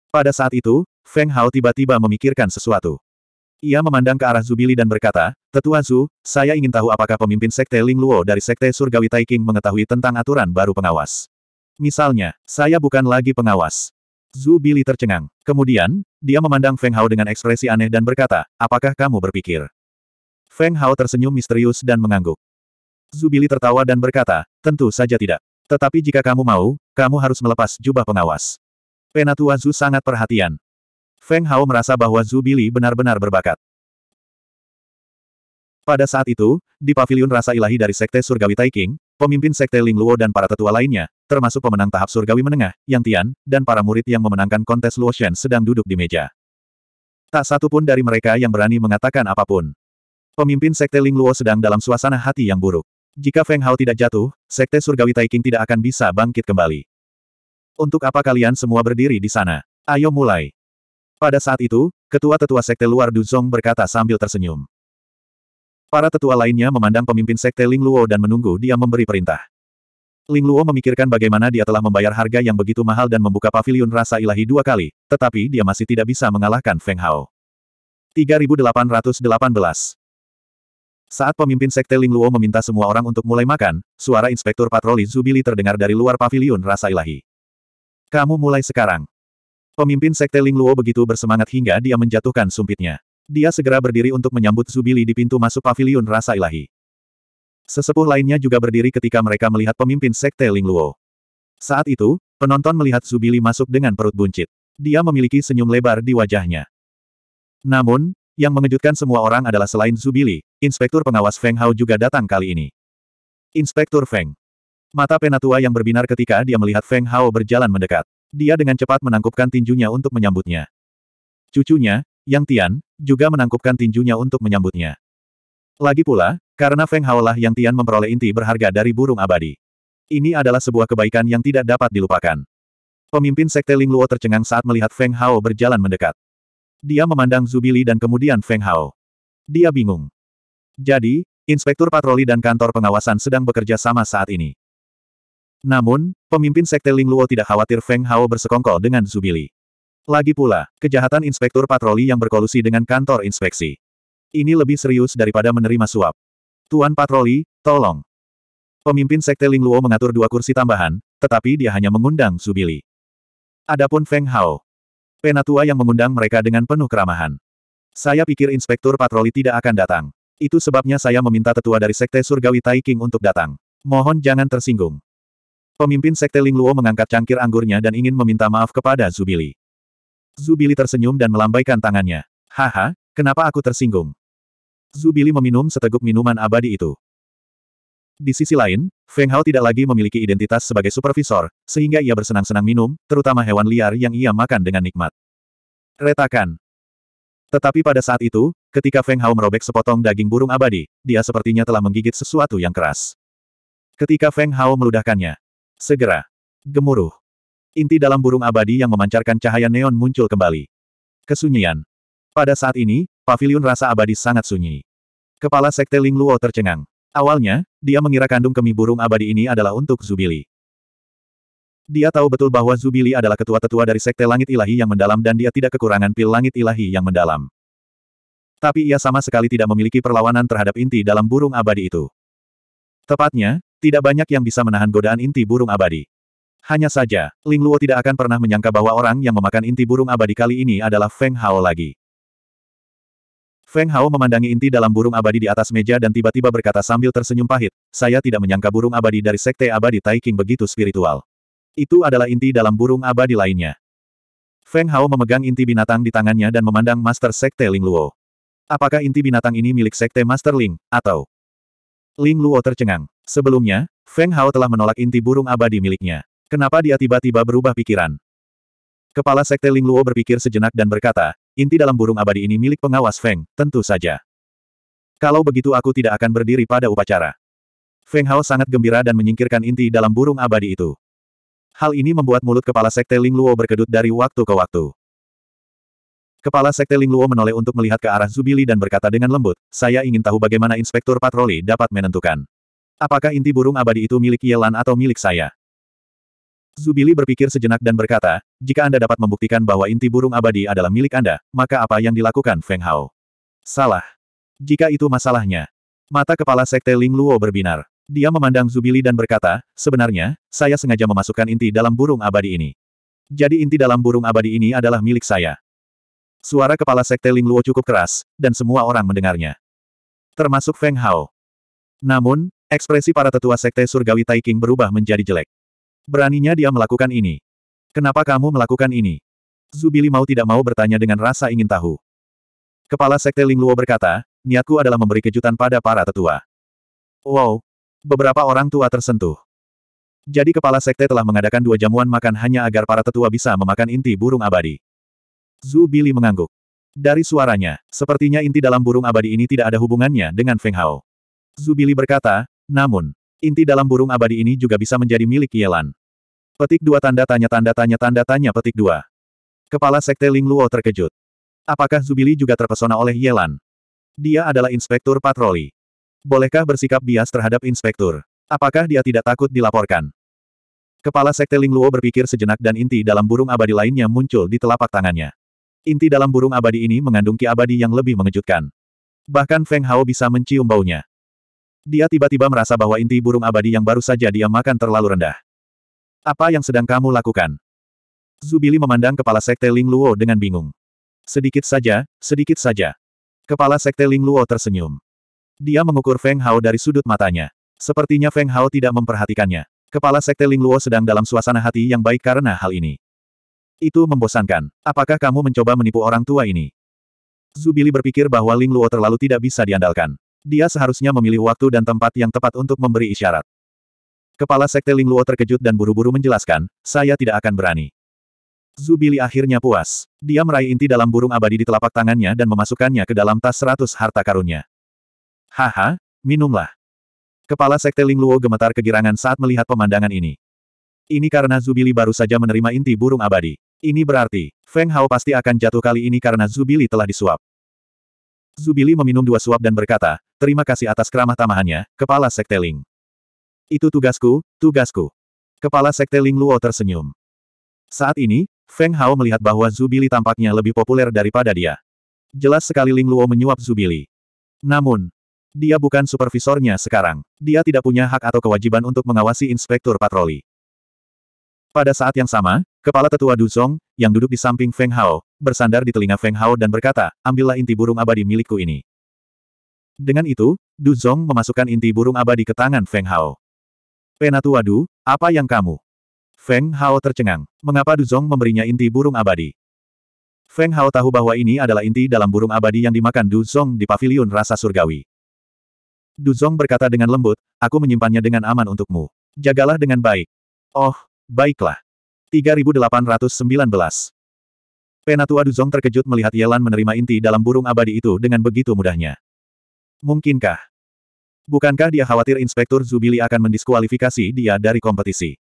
Pada saat itu, Feng Hao tiba-tiba memikirkan sesuatu. Ia memandang ke arah Zubili dan berkata, Tetua Zu, saya ingin tahu apakah pemimpin Sekte Ling Luo dari Sekte Surgawi Taiking mengetahui tentang aturan baru pengawas. Misalnya, saya bukan lagi pengawas. Zu Bili tercengang. Kemudian, dia memandang Feng Hao dengan ekspresi aneh dan berkata, apakah kamu berpikir? Feng Hao tersenyum misterius dan mengangguk. Zu Bili tertawa dan berkata, tentu saja tidak. Tetapi jika kamu mau, kamu harus melepas jubah pengawas. Penatua Zu sangat perhatian. Feng Hao merasa bahwa Zhu Bili benar-benar berbakat. Pada saat itu, di paviliun rasa ilahi dari Sekte Surgawi Taiking, pemimpin Sekte Ling Luo dan para tetua lainnya, termasuk pemenang tahap Surgawi Menengah, Yang Tian, dan para murid yang memenangkan kontes Luo Shen sedang duduk di meja. Tak satu pun dari mereka yang berani mengatakan apapun. Pemimpin Sekte Ling Luo sedang dalam suasana hati yang buruk. Jika Feng Hao tidak jatuh, Sekte Surgawi Taiking tidak akan bisa bangkit kembali. Untuk apa kalian semua berdiri di sana? Ayo mulai. Pada saat itu, ketua tetua sekte luar Duzong berkata sambil tersenyum. Para tetua lainnya memandang pemimpin sekte Ling Luo dan menunggu dia memberi perintah. Ling Luo memikirkan bagaimana dia telah membayar harga yang begitu mahal dan membuka pavilion rasa ilahi dua kali, tetapi dia masih tidak bisa mengalahkan Feng Hao. 3818 Saat pemimpin sekte Ling Luo meminta semua orang untuk mulai makan, suara inspektur patroli Zubili terdengar dari luar pavilion rasa ilahi. Kamu mulai sekarang. Pemimpin Sekte Ling Luo begitu bersemangat hingga dia menjatuhkan sumpitnya. Dia segera berdiri untuk menyambut Zubili di pintu masuk paviliun rasa ilahi. Sesepuh lainnya juga berdiri ketika mereka melihat pemimpin Sekte Ling Luo. Saat itu, penonton melihat Zubili masuk dengan perut buncit. Dia memiliki senyum lebar di wajahnya. Namun, yang mengejutkan semua orang adalah selain Zubili, Inspektur Pengawas Feng Hao juga datang kali ini. Inspektur Feng. Mata penatua yang berbinar ketika dia melihat Feng Hao berjalan mendekat. Dia dengan cepat menangkupkan tinjunya untuk menyambutnya. Cucunya, Yang Tian, juga menangkupkan tinjunya untuk menyambutnya. Lagi pula, karena Feng Hao lah Yang Tian memperoleh inti berharga dari burung abadi. Ini adalah sebuah kebaikan yang tidak dapat dilupakan. Pemimpin Sekte Ling Luo tercengang saat melihat Feng Hao berjalan mendekat. Dia memandang Zubili dan kemudian Feng Hao. Dia bingung. Jadi, Inspektur Patroli dan Kantor Pengawasan sedang bekerja sama saat ini. Namun, pemimpin Sekte Ling Luo tidak khawatir Feng Hao bersekongkol dengan Zubili. Lagi pula, kejahatan inspektur patroli yang berkolusi dengan kantor inspeksi. Ini lebih serius daripada menerima suap. Tuan patroli, tolong. Pemimpin Sekte Ling Luo mengatur dua kursi tambahan, tetapi dia hanya mengundang Zubili. Adapun Feng Hao. Penatua yang mengundang mereka dengan penuh keramahan. Saya pikir inspektur patroli tidak akan datang. Itu sebabnya saya meminta tetua dari Sekte Surgawi Taiking untuk datang. Mohon jangan tersinggung. Pemimpin Sekte Lingluo mengangkat cangkir anggurnya dan ingin meminta maaf kepada Zubili. Zubili tersenyum dan melambaikan tangannya. Haha, kenapa aku tersinggung? Zubili meminum seteguk minuman abadi itu. Di sisi lain, Feng Hao tidak lagi memiliki identitas sebagai supervisor, sehingga ia bersenang-senang minum, terutama hewan liar yang ia makan dengan nikmat. Retakan. Tetapi pada saat itu, ketika Feng Hao merobek sepotong daging burung abadi, dia sepertinya telah menggigit sesuatu yang keras. Ketika Feng Hao meludahkannya, Segera. Gemuruh. Inti dalam burung abadi yang memancarkan cahaya neon muncul kembali. Kesunyian. Pada saat ini, pavilion rasa abadi sangat sunyi. Kepala Sekte Ling Luo tercengang. Awalnya, dia mengira kandung kemih burung abadi ini adalah untuk Zubili. Dia tahu betul bahwa Zubili adalah ketua tetua dari Sekte Langit Ilahi yang mendalam dan dia tidak kekurangan pil Langit Ilahi yang mendalam. Tapi ia sama sekali tidak memiliki perlawanan terhadap inti dalam burung abadi itu. Tepatnya, tidak banyak yang bisa menahan godaan inti burung abadi. Hanya saja, Ling Luo tidak akan pernah menyangka bahwa orang yang memakan inti burung abadi kali ini adalah Feng Hao lagi. Feng Hao memandangi inti dalam burung abadi di atas meja dan tiba-tiba berkata sambil tersenyum pahit, saya tidak menyangka burung abadi dari sekte abadi Taiking begitu spiritual. Itu adalah inti dalam burung abadi lainnya. Feng Hao memegang inti binatang di tangannya dan memandang Master Sekte Ling Luo. Apakah inti binatang ini milik Sekte Master Ling, atau Ling Luo tercengang. Sebelumnya, Feng Hao telah menolak inti burung abadi miliknya. Kenapa dia tiba-tiba berubah pikiran? Kepala Sekte Ling Luo berpikir sejenak dan berkata, inti dalam burung abadi ini milik pengawas Feng, tentu saja. Kalau begitu aku tidak akan berdiri pada upacara. Feng Hao sangat gembira dan menyingkirkan inti dalam burung abadi itu. Hal ini membuat mulut kepala Sekte Ling Luo berkedut dari waktu ke waktu. Kepala Sekte Ling Luo menoleh untuk melihat ke arah Zubili dan berkata dengan lembut, saya ingin tahu bagaimana Inspektur Patroli dapat menentukan. Apakah inti burung abadi itu milik Yelan atau milik saya? Zubili berpikir sejenak dan berkata, jika Anda dapat membuktikan bahwa inti burung abadi adalah milik Anda, maka apa yang dilakukan Feng Hao? Salah. Jika itu masalahnya. Mata kepala Sekte Ling Luo berbinar. Dia memandang Zubili dan berkata, sebenarnya, saya sengaja memasukkan inti dalam burung abadi ini. Jadi inti dalam burung abadi ini adalah milik saya. Suara kepala sekte Ling Luo cukup keras, dan semua orang mendengarnya. Termasuk Feng Hao. Namun, ekspresi para tetua sekte surgawi Taiking berubah menjadi jelek. Beraninya dia melakukan ini. Kenapa kamu melakukan ini? Zubili mau tidak mau bertanya dengan rasa ingin tahu. Kepala sekte Ling Luo berkata, niatku adalah memberi kejutan pada para tetua. Wow. Beberapa orang tua tersentuh. Jadi kepala sekte telah mengadakan dua jamuan makan hanya agar para tetua bisa memakan inti burung abadi. Zhu Bili mengangguk. Dari suaranya, sepertinya inti dalam burung abadi ini tidak ada hubungannya dengan Feng Hao. Zhu Bili berkata, namun, inti dalam burung abadi ini juga bisa menjadi milik Yelan. Petik dua tanda tanya tanda tanya tanda tanya petik dua. Kepala Sekte Ling Luo terkejut. Apakah Zubili juga terpesona oleh Yelan? Dia adalah inspektur patroli. Bolehkah bersikap bias terhadap inspektur? Apakah dia tidak takut dilaporkan? Kepala Sekte Ling Luo berpikir sejenak dan inti dalam burung abadi lainnya muncul di telapak tangannya. Inti dalam burung abadi ini mengandung ki abadi yang lebih mengejutkan. Bahkan Feng Hao bisa mencium baunya. Dia tiba-tiba merasa bahwa inti burung abadi yang baru saja dia makan terlalu rendah. Apa yang sedang kamu lakukan? Zubili memandang kepala sekte Ling Luo dengan bingung. Sedikit saja, sedikit saja. Kepala sekte Ling Luo tersenyum. Dia mengukur Feng Hao dari sudut matanya. Sepertinya Feng Hao tidak memperhatikannya. Kepala sekte Ling Luo sedang dalam suasana hati yang baik karena hal ini. Itu membosankan. Apakah kamu mencoba menipu orang tua ini? Zubili berpikir bahwa Ling Luo terlalu tidak bisa diandalkan. Dia seharusnya memilih waktu dan tempat yang tepat untuk memberi isyarat. Kepala Sekte Ling Luo terkejut dan buru-buru menjelaskan, saya tidak akan berani. Zubili akhirnya puas. Dia meraih inti dalam burung abadi di telapak tangannya dan memasukkannya ke dalam tas seratus harta karunnya. Haha, minumlah. Kepala Sekte Ling Luo gemetar kegirangan saat melihat pemandangan ini. Ini karena Zubili baru saja menerima inti burung abadi. Ini berarti, Feng Hao pasti akan jatuh kali ini karena Zubili telah disuap. Zubili meminum dua suap dan berkata, terima kasih atas keramah tamahannya, Kepala Sekte Ling. Itu tugasku, tugasku. Kepala Sekte Ling Luo tersenyum. Saat ini, Feng Hao melihat bahwa Zubili tampaknya lebih populer daripada dia. Jelas sekali Ling Luo menyuap Zubili. Namun, dia bukan supervisornya sekarang. Dia tidak punya hak atau kewajiban untuk mengawasi inspektur patroli. Pada saat yang sama, Kepala tetua Duzong, yang duduk di samping Feng Hao, bersandar di telinga Feng Hao dan berkata, ambillah inti burung abadi milikku ini. Dengan itu, Duzong memasukkan inti burung abadi ke tangan Feng Hao. Penatua Du, apa yang kamu? Feng Hao tercengang. Mengapa Duzong memberinya inti burung abadi? Feng Hao tahu bahwa ini adalah inti dalam burung abadi yang dimakan Duzong di paviliun rasa surgawi. Duzong berkata dengan lembut, aku menyimpannya dengan aman untukmu. Jagalah dengan baik. Oh, baiklah. 3819. Penatua Duzong terkejut melihat Yelan menerima inti dalam burung abadi itu dengan begitu mudahnya. Mungkinkah? Bukankah dia khawatir Inspektur Zubili akan mendiskualifikasi dia dari kompetisi?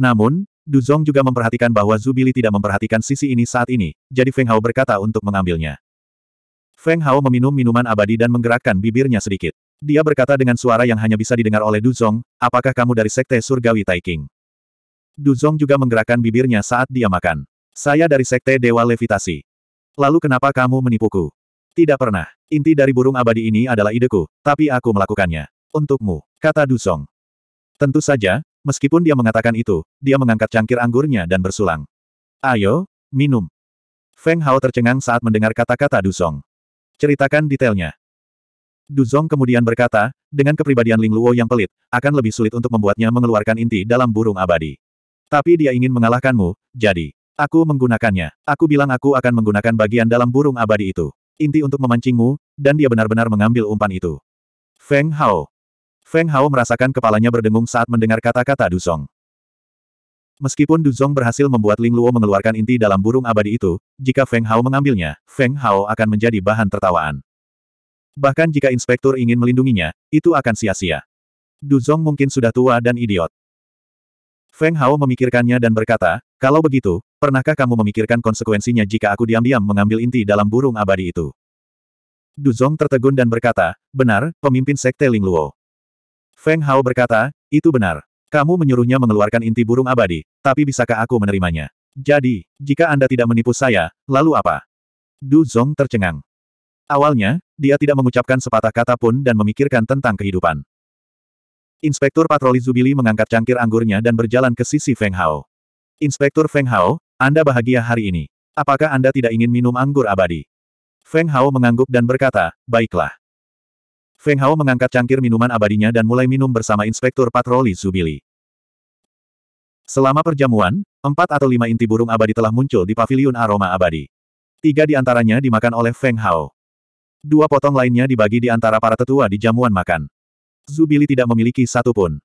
Namun, Duzong juga memperhatikan bahwa Zubili tidak memperhatikan sisi ini saat ini, jadi Feng Hao berkata untuk mengambilnya. Feng Hao meminum minuman abadi dan menggerakkan bibirnya sedikit. Dia berkata dengan suara yang hanya bisa didengar oleh Duzong, apakah kamu dari Sekte Surgawi Taiking? Duzong juga menggerakkan bibirnya saat dia makan. Saya dari Sekte Dewa Levitasi. Lalu kenapa kamu menipuku? Tidak pernah. Inti dari burung abadi ini adalah ideku, tapi aku melakukannya. Untukmu, kata Duzong. Tentu saja, meskipun dia mengatakan itu, dia mengangkat cangkir anggurnya dan bersulang. Ayo, minum. Feng Hao tercengang saat mendengar kata-kata Duzong. Ceritakan detailnya. Duzong kemudian berkata, dengan kepribadian Ling Luo yang pelit, akan lebih sulit untuk membuatnya mengeluarkan inti dalam burung abadi. Tapi dia ingin mengalahkanmu, jadi. Aku menggunakannya. Aku bilang aku akan menggunakan bagian dalam burung abadi itu. Inti untuk memancingmu, dan dia benar-benar mengambil umpan itu. Feng Hao. Feng Hao merasakan kepalanya berdengung saat mendengar kata-kata Duzong. Meskipun Duzong berhasil membuat Ling Luo mengeluarkan inti dalam burung abadi itu, jika Feng Hao mengambilnya, Feng Hao akan menjadi bahan tertawaan. Bahkan jika inspektur ingin melindunginya, itu akan sia-sia. Duzong mungkin sudah tua dan idiot. Feng Hao memikirkannya dan berkata, kalau begitu, pernahkah kamu memikirkan konsekuensinya jika aku diam-diam mengambil inti dalam burung abadi itu? Du Duzong tertegun dan berkata, benar, pemimpin sekte Ling Luo. Feng Hao berkata, itu benar. Kamu menyuruhnya mengeluarkan inti burung abadi, tapi bisakah aku menerimanya? Jadi, jika Anda tidak menipu saya, lalu apa? Du Duzong tercengang. Awalnya, dia tidak mengucapkan sepatah kata pun dan memikirkan tentang kehidupan. Inspektur patroli Zubili mengangkat cangkir anggurnya dan berjalan ke sisi Feng Hao. Inspektur Feng Hao, Anda bahagia hari ini. Apakah Anda tidak ingin minum anggur abadi? Feng Hao mengangguk dan berkata, baiklah. Feng Hao mengangkat cangkir minuman abadinya dan mulai minum bersama Inspektur Patroli Zubili. Selama perjamuan, empat atau lima inti burung abadi telah muncul di paviliun aroma abadi. Tiga di antaranya dimakan oleh Feng Hao. Dua potong lainnya dibagi di antara para tetua di jamuan makan. Zubili tidak memiliki satu pun.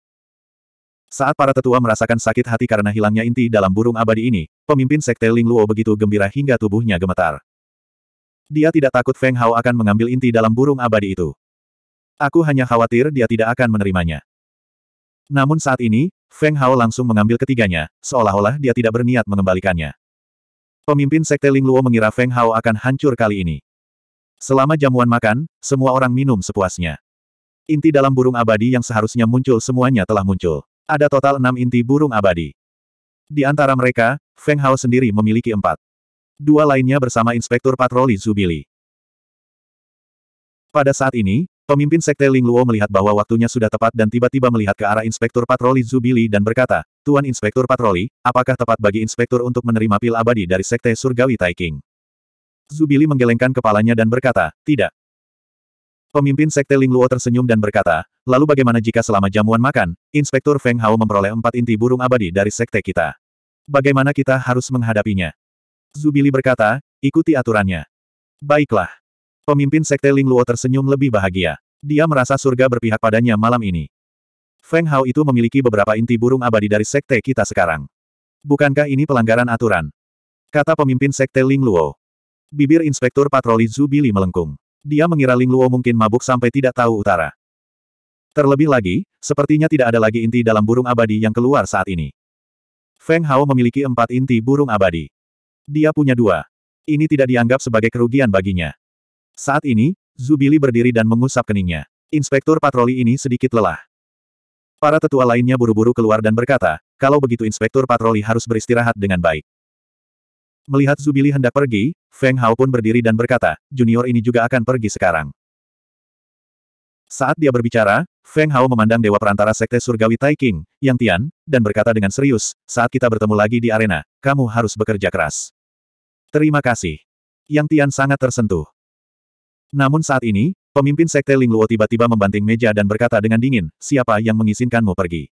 Saat para tetua merasakan sakit hati karena hilangnya inti dalam burung abadi ini, pemimpin sekte Ling Luo begitu gembira hingga tubuhnya gemetar. Dia tidak takut Feng Hao akan mengambil inti dalam burung abadi itu. Aku hanya khawatir dia tidak akan menerimanya. Namun saat ini, Feng Hao langsung mengambil ketiganya, seolah-olah dia tidak berniat mengembalikannya. Pemimpin sekte Ling Luo mengira Feng Hao akan hancur kali ini. Selama jamuan makan, semua orang minum sepuasnya. Inti dalam burung abadi yang seharusnya muncul semuanya telah muncul. Ada total enam inti burung abadi. Di antara mereka, Feng Hao sendiri memiliki empat. Dua lainnya bersama Inspektur Patroli Zubili. Pada saat ini, pemimpin Sekte Ling Luo melihat bahwa waktunya sudah tepat dan tiba-tiba melihat ke arah Inspektur Patroli Zubili dan berkata, Tuan Inspektur Patroli, apakah tepat bagi Inspektur untuk menerima pil abadi dari Sekte Surgawi Taiking? Zubili menggelengkan kepalanya dan berkata, tidak. Pemimpin Sekte Ling Luo tersenyum dan berkata, lalu bagaimana jika selama jamuan makan, Inspektur Feng Hao memperoleh empat inti burung abadi dari sekte kita? Bagaimana kita harus menghadapinya? Zubili berkata, ikuti aturannya. Baiklah. Pemimpin Sekte Ling Luo tersenyum lebih bahagia. Dia merasa surga berpihak padanya malam ini. Feng Hao itu memiliki beberapa inti burung abadi dari sekte kita sekarang. Bukankah ini pelanggaran aturan? Kata pemimpin sekte Ling Luo. Bibir inspektur patroli Zubili melengkung. Dia mengira Ling Luo mungkin mabuk sampai tidak tahu utara. Terlebih lagi, sepertinya tidak ada lagi inti dalam burung abadi yang keluar saat ini. Feng Hao memiliki empat inti burung abadi. Dia punya dua. Ini tidak dianggap sebagai kerugian baginya. Saat ini, Zubili berdiri dan mengusap keningnya. Inspektur patroli ini sedikit lelah. Para tetua lainnya buru-buru keluar dan berkata, kalau begitu inspektur patroli harus beristirahat dengan baik. Melihat Zubili hendak pergi, Feng Hao pun berdiri dan berkata, junior ini juga akan pergi sekarang. Saat dia berbicara, Feng Hao memandang Dewa Perantara Sekte Surgawi Tai Yang Tian, dan berkata dengan serius, saat kita bertemu lagi di arena, kamu harus bekerja keras. Terima kasih. Yang Tian sangat tersentuh. Namun saat ini, pemimpin Sekte Ling Luo tiba-tiba membanting meja dan berkata dengan dingin, siapa yang mengizinkanmu pergi?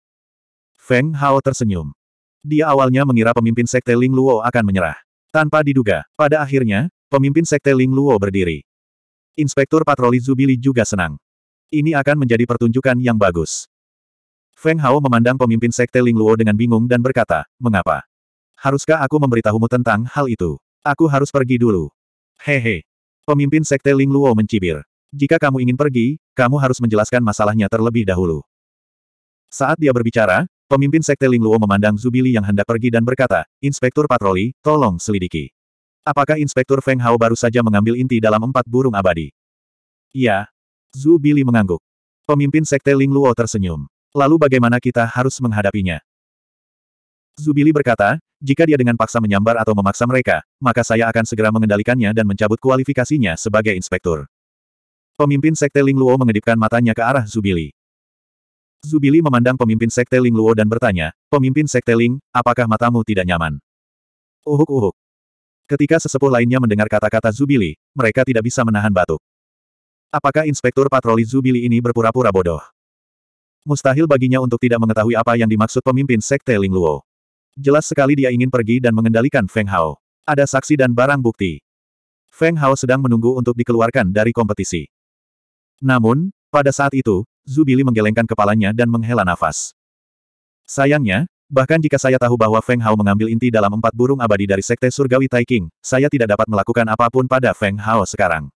Feng Hao tersenyum. Dia awalnya mengira pemimpin Sekte Ling Luo akan menyerah. Tanpa diduga, pada akhirnya, pemimpin sekte Ling Luo berdiri. Inspektur patroli Zubili juga senang. Ini akan menjadi pertunjukan yang bagus. Feng Hao memandang pemimpin sekte Ling Luo dengan bingung dan berkata, mengapa? Haruskah aku memberitahumu tentang hal itu? Aku harus pergi dulu. Hehe. Pemimpin sekte Ling Luo mencibir. Jika kamu ingin pergi, kamu harus menjelaskan masalahnya terlebih dahulu. Saat dia berbicara, Pemimpin Sekte Ling Luo memandang Zubili yang hendak pergi dan berkata, Inspektur Patroli, tolong selidiki. Apakah Inspektur Feng Hao baru saja mengambil inti dalam empat burung abadi? Ya, Zubili mengangguk. Pemimpin Sekte Ling Luo tersenyum. Lalu bagaimana kita harus menghadapinya? Zubili berkata, jika dia dengan paksa menyambar atau memaksa mereka, maka saya akan segera mengendalikannya dan mencabut kualifikasinya sebagai inspektur. Pemimpin Sekte Ling Luo mengedipkan matanya ke arah Zubili. Zubili memandang pemimpin Sekte Ling Luo dan bertanya, Pemimpin Sekte Ling, apakah matamu tidak nyaman? Uhuk-uhuk. Ketika sesepuh lainnya mendengar kata-kata Zubili, mereka tidak bisa menahan batuk. Apakah Inspektur Patroli Zubili ini berpura-pura bodoh? Mustahil baginya untuk tidak mengetahui apa yang dimaksud pemimpin Sekte Ling Luo. Jelas sekali dia ingin pergi dan mengendalikan Feng Hao. Ada saksi dan barang bukti. Feng Hao sedang menunggu untuk dikeluarkan dari kompetisi. Namun, pada saat itu, Zubili menggelengkan kepalanya dan menghela nafas. Sayangnya, bahkan jika saya tahu bahwa Feng Hao mengambil inti dalam empat burung abadi dari Sekte Surgawi Taiking, saya tidak dapat melakukan apapun pada Feng Hao sekarang.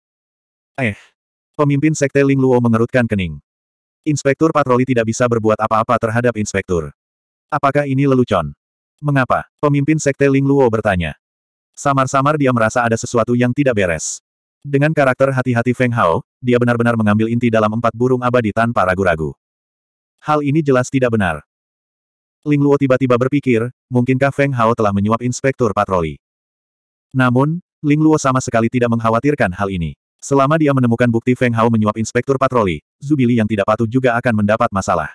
Eh. Pemimpin Sekte Ling Luo mengerutkan kening. Inspektur patroli tidak bisa berbuat apa-apa terhadap inspektur. Apakah ini lelucon? Mengapa? Pemimpin Sekte Ling Luo bertanya. Samar-samar dia merasa ada sesuatu yang tidak beres. Dengan karakter hati-hati Feng Hao, dia benar-benar mengambil inti dalam empat burung abadi tanpa ragu-ragu. Hal ini jelas tidak benar. Ling Luo tiba-tiba berpikir, mungkinkah Feng Hao telah menyuap inspektur patroli. Namun, Ling Luo sama sekali tidak mengkhawatirkan hal ini. Selama dia menemukan bukti Feng Hao menyuap inspektur patroli, Zubili yang tidak patuh juga akan mendapat masalah.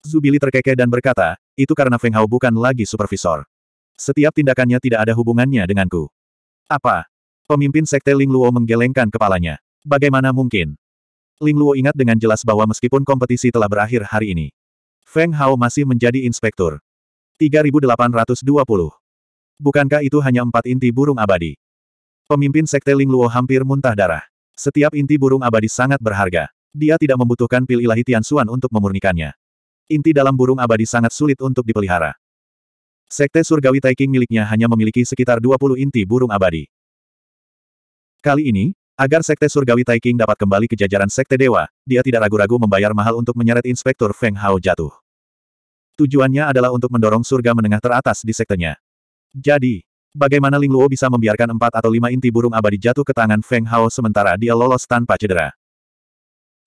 Zubili terkekeh dan berkata, itu karena Feng Hao bukan lagi supervisor. Setiap tindakannya tidak ada hubungannya denganku. Apa? Pemimpin Sekte Ling Luo menggelengkan kepalanya. Bagaimana mungkin? Ling Luo ingat dengan jelas bahwa meskipun kompetisi telah berakhir hari ini, Feng Hao masih menjadi inspektur. 3820. Bukankah itu hanya empat inti burung abadi? Pemimpin Sekte Ling Luo hampir muntah darah. Setiap inti burung abadi sangat berharga. Dia tidak membutuhkan pil ilahi Xuan untuk memurnikannya. Inti dalam burung abadi sangat sulit untuk dipelihara. Sekte Surgawi Taiking miliknya hanya memiliki sekitar 20 inti burung abadi. Kali ini, agar Sekte Surgawi Taiking dapat kembali ke jajaran Sekte Dewa, dia tidak ragu-ragu membayar mahal untuk menyeret Inspektur Feng Hao jatuh. Tujuannya adalah untuk mendorong surga menengah teratas di sektenya. Jadi, bagaimana Ling Luo bisa membiarkan empat atau lima inti burung abadi jatuh ke tangan Feng Hao sementara dia lolos tanpa cedera?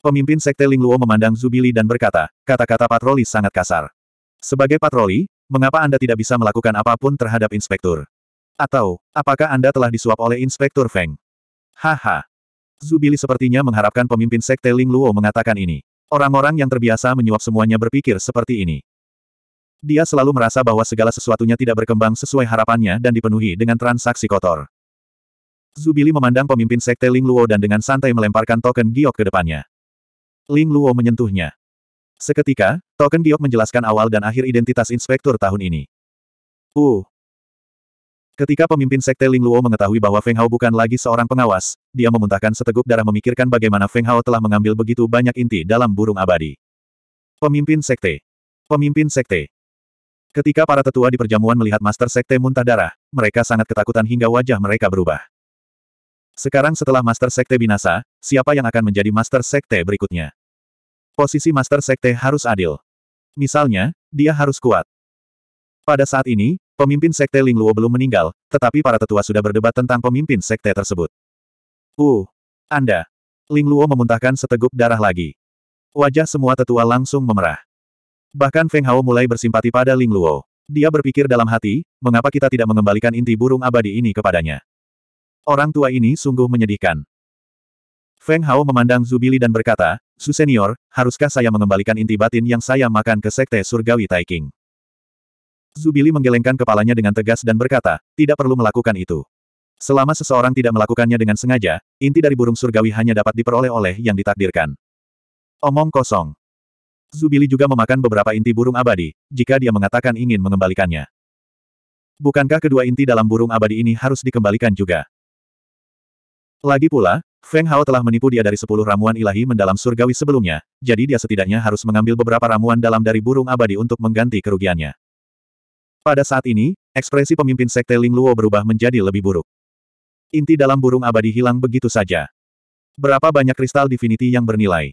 Pemimpin Sekte Ling Luo memandang Zubili dan berkata, kata-kata patroli sangat kasar. Sebagai patroli, mengapa Anda tidak bisa melakukan apapun terhadap inspektur? Atau, apakah Anda telah disuap oleh Inspektur Feng? Haha. Zubili sepertinya mengharapkan pemimpin sekte Ling Luo mengatakan ini. Orang-orang yang terbiasa menyuap semuanya berpikir seperti ini. Dia selalu merasa bahwa segala sesuatunya tidak berkembang sesuai harapannya dan dipenuhi dengan transaksi kotor. Zubili memandang pemimpin sekte Ling Luo dan dengan santai melemparkan token giok ke depannya. Ling Luo menyentuhnya. Seketika, token giok menjelaskan awal dan akhir identitas inspektur tahun ini. Uh, Ketika pemimpin sekte Ling Luo mengetahui bahwa Feng Hao bukan lagi seorang pengawas, dia memuntahkan seteguk darah memikirkan bagaimana Feng Hao telah mengambil begitu banyak inti dalam burung abadi. Pemimpin Sekte Pemimpin Sekte Ketika para tetua di perjamuan melihat Master Sekte muntah darah, mereka sangat ketakutan hingga wajah mereka berubah. Sekarang setelah Master Sekte binasa, siapa yang akan menjadi Master Sekte berikutnya? Posisi Master Sekte harus adil. Misalnya, dia harus kuat. Pada saat ini, Pemimpin Sekte Lingluo belum meninggal, tetapi para tetua sudah berdebat tentang pemimpin Sekte tersebut. Uh, Anda. Lingluo memuntahkan seteguk darah lagi. Wajah semua tetua langsung memerah. Bahkan Feng Hao mulai bersimpati pada Ling Luo. Dia berpikir dalam hati, mengapa kita tidak mengembalikan inti burung abadi ini kepadanya. Orang tua ini sungguh menyedihkan. Feng Hao memandang Zubili dan berkata, Su Senior, haruskah saya mengembalikan inti batin yang saya makan ke Sekte Surgawi Taiking? Zubili menggelengkan kepalanya dengan tegas dan berkata, tidak perlu melakukan itu. Selama seseorang tidak melakukannya dengan sengaja, inti dari burung surgawi hanya dapat diperoleh oleh yang ditakdirkan. Omong kosong. Zubili juga memakan beberapa inti burung abadi, jika dia mengatakan ingin mengembalikannya. Bukankah kedua inti dalam burung abadi ini harus dikembalikan juga? Lagi pula, Feng Hao telah menipu dia dari sepuluh ramuan ilahi mendalam surgawi sebelumnya, jadi dia setidaknya harus mengambil beberapa ramuan dalam dari burung abadi untuk mengganti kerugiannya. Pada saat ini, ekspresi pemimpin sekte Ling Luo berubah menjadi lebih buruk. Inti dalam burung abadi hilang begitu saja. Berapa banyak kristal divinity yang bernilai?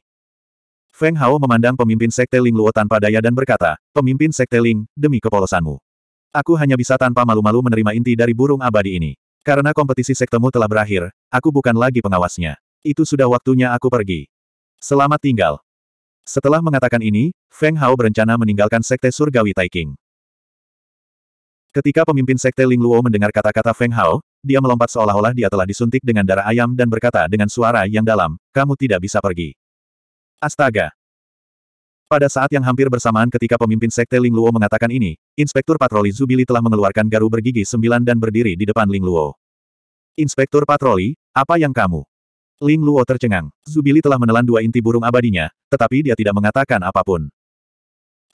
Feng Hao memandang pemimpin sekte Ling Luo tanpa daya dan berkata, Pemimpin sekte Ling, demi kepolosanmu. Aku hanya bisa tanpa malu-malu menerima inti dari burung abadi ini. Karena kompetisi sektemu telah berakhir, aku bukan lagi pengawasnya. Itu sudah waktunya aku pergi. Selamat tinggal. Setelah mengatakan ini, Feng Hao berencana meninggalkan sekte surgawi Taiking. Ketika pemimpin sekte Ling Luo mendengar kata-kata Feng Hao, dia melompat seolah-olah dia telah disuntik dengan darah ayam dan berkata dengan suara yang dalam, kamu tidak bisa pergi. Astaga! Pada saat yang hampir bersamaan ketika pemimpin sekte Ling Luo mengatakan ini, Inspektur Patroli Zubili telah mengeluarkan garu bergigi sembilan dan berdiri di depan Ling Luo. Inspektur Patroli, apa yang kamu? Ling Luo tercengang. Zubili telah menelan dua inti burung abadinya, tetapi dia tidak mengatakan apapun.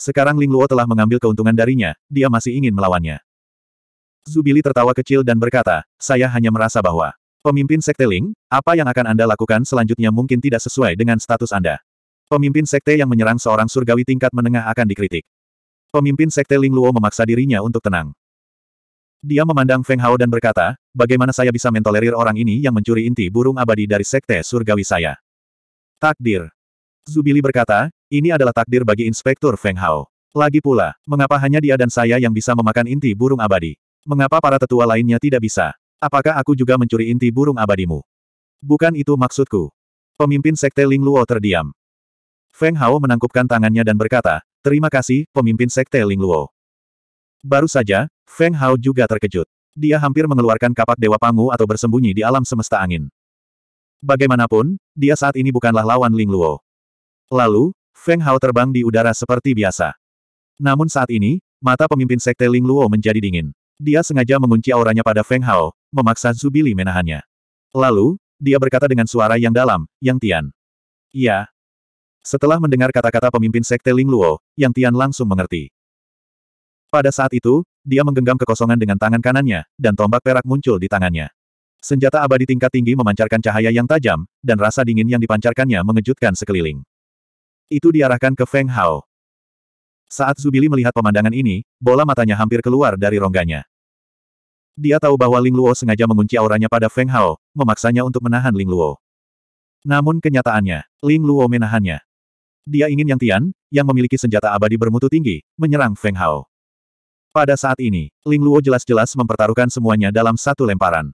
Sekarang Ling Luo telah mengambil keuntungan darinya, dia masih ingin melawannya. Zubili tertawa kecil dan berkata, saya hanya merasa bahwa pemimpin sekte Ling, apa yang akan Anda lakukan selanjutnya mungkin tidak sesuai dengan status Anda. Pemimpin sekte yang menyerang seorang surgawi tingkat menengah akan dikritik. Pemimpin sekte Ling Luo memaksa dirinya untuk tenang. Dia memandang Feng Hao dan berkata, bagaimana saya bisa mentolerir orang ini yang mencuri inti burung abadi dari sekte surgawi saya. Takdir. Zubili berkata, ini adalah takdir bagi Inspektur Feng Hao. Lagi pula, mengapa hanya dia dan saya yang bisa memakan inti burung abadi? Mengapa para tetua lainnya tidak bisa? Apakah aku juga mencuri inti burung abadimu? Bukan itu maksudku. Pemimpin sekte Ling Luo terdiam. Feng Hao menangkupkan tangannya dan berkata, Terima kasih, pemimpin sekte Ling Luo. Baru saja, Feng Hao juga terkejut. Dia hampir mengeluarkan kapak Dewa Pangu atau bersembunyi di alam semesta angin. Bagaimanapun, dia saat ini bukanlah lawan Ling Luo. Lalu, Feng Hao terbang di udara seperti biasa. Namun saat ini, mata pemimpin sekte Ling Luo menjadi dingin. Dia sengaja mengunci auranya pada Feng Hao, memaksa Zubili menahannya. Lalu, dia berkata dengan suara yang dalam, Yang Tian. Iya. Setelah mendengar kata-kata pemimpin sekte Ling Luo, Yang Tian langsung mengerti. Pada saat itu, dia menggenggam kekosongan dengan tangan kanannya, dan tombak perak muncul di tangannya. Senjata abadi tingkat tinggi memancarkan cahaya yang tajam, dan rasa dingin yang dipancarkannya mengejutkan sekeliling. Itu diarahkan ke Feng Hao. Saat Zubili melihat pemandangan ini, bola matanya hampir keluar dari rongganya. Dia tahu bahwa Ling Luo sengaja mengunci auranya pada Feng Hao, memaksanya untuk menahan Ling Luo. Namun kenyataannya, Ling Luo menahannya. Dia ingin Yang Tian, yang memiliki senjata abadi bermutu tinggi, menyerang Feng Hao. Pada saat ini, Ling Luo jelas-jelas mempertaruhkan semuanya dalam satu lemparan.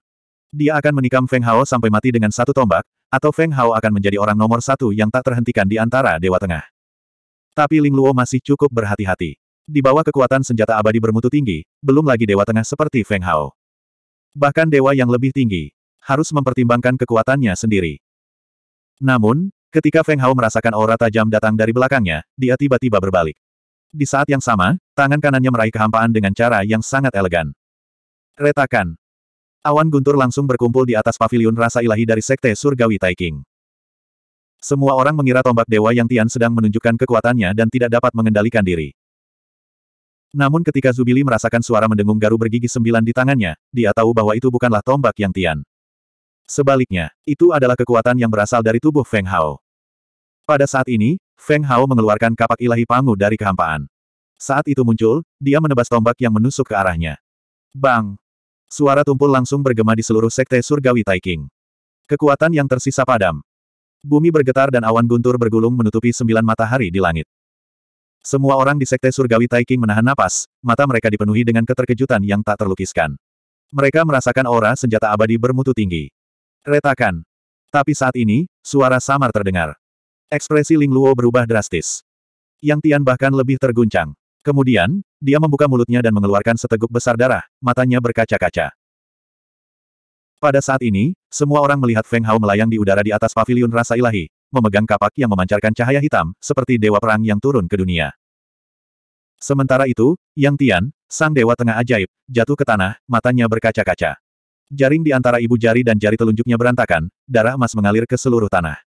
Dia akan menikam Feng Hao sampai mati dengan satu tombak, atau Feng Hao akan menjadi orang nomor satu yang tak terhentikan di antara Dewa Tengah. Tapi Ling Luo masih cukup berhati-hati. Di bawah kekuatan senjata abadi bermutu tinggi, belum lagi dewa tengah seperti Feng Hao. Bahkan dewa yang lebih tinggi, harus mempertimbangkan kekuatannya sendiri. Namun, ketika Feng Hao merasakan aura tajam datang dari belakangnya, dia tiba-tiba berbalik. Di saat yang sama, tangan kanannya meraih kehampaan dengan cara yang sangat elegan. Retakan. Awan guntur langsung berkumpul di atas paviliun rasa ilahi dari Sekte Surgawi Taiking. Semua orang mengira tombak dewa yang Tian sedang menunjukkan kekuatannya dan tidak dapat mengendalikan diri. Namun ketika Zubili merasakan suara mendengung garu bergigi sembilan di tangannya, dia tahu bahwa itu bukanlah tombak yang Tian. Sebaliknya, itu adalah kekuatan yang berasal dari tubuh Feng Hao. Pada saat ini, Feng Hao mengeluarkan kapak ilahi pangu dari kehampaan. Saat itu muncul, dia menebas tombak yang menusuk ke arahnya. Bang! Suara tumpul langsung bergema di seluruh sekte surgawi Taiking. Kekuatan yang tersisa padam, Bumi bergetar dan awan guntur bergulung menutupi sembilan matahari di langit. Semua orang di Sekte Surgawi Taiking menahan napas, mata mereka dipenuhi dengan keterkejutan yang tak terlukiskan. Mereka merasakan aura senjata abadi bermutu tinggi. Retakan. Tapi saat ini, suara samar terdengar. Ekspresi Ling Luo berubah drastis. Yang Tian bahkan lebih terguncang. Kemudian, dia membuka mulutnya dan mengeluarkan seteguk besar darah, matanya berkaca-kaca. Pada saat ini, semua orang melihat Feng Hao melayang di udara di atas paviliun rasa ilahi, memegang kapak yang memancarkan cahaya hitam, seperti dewa perang yang turun ke dunia. Sementara itu, Yang Tian, sang dewa tengah ajaib, jatuh ke tanah, matanya berkaca-kaca. Jaring di antara ibu jari dan jari telunjuknya berantakan, darah emas mengalir ke seluruh tanah.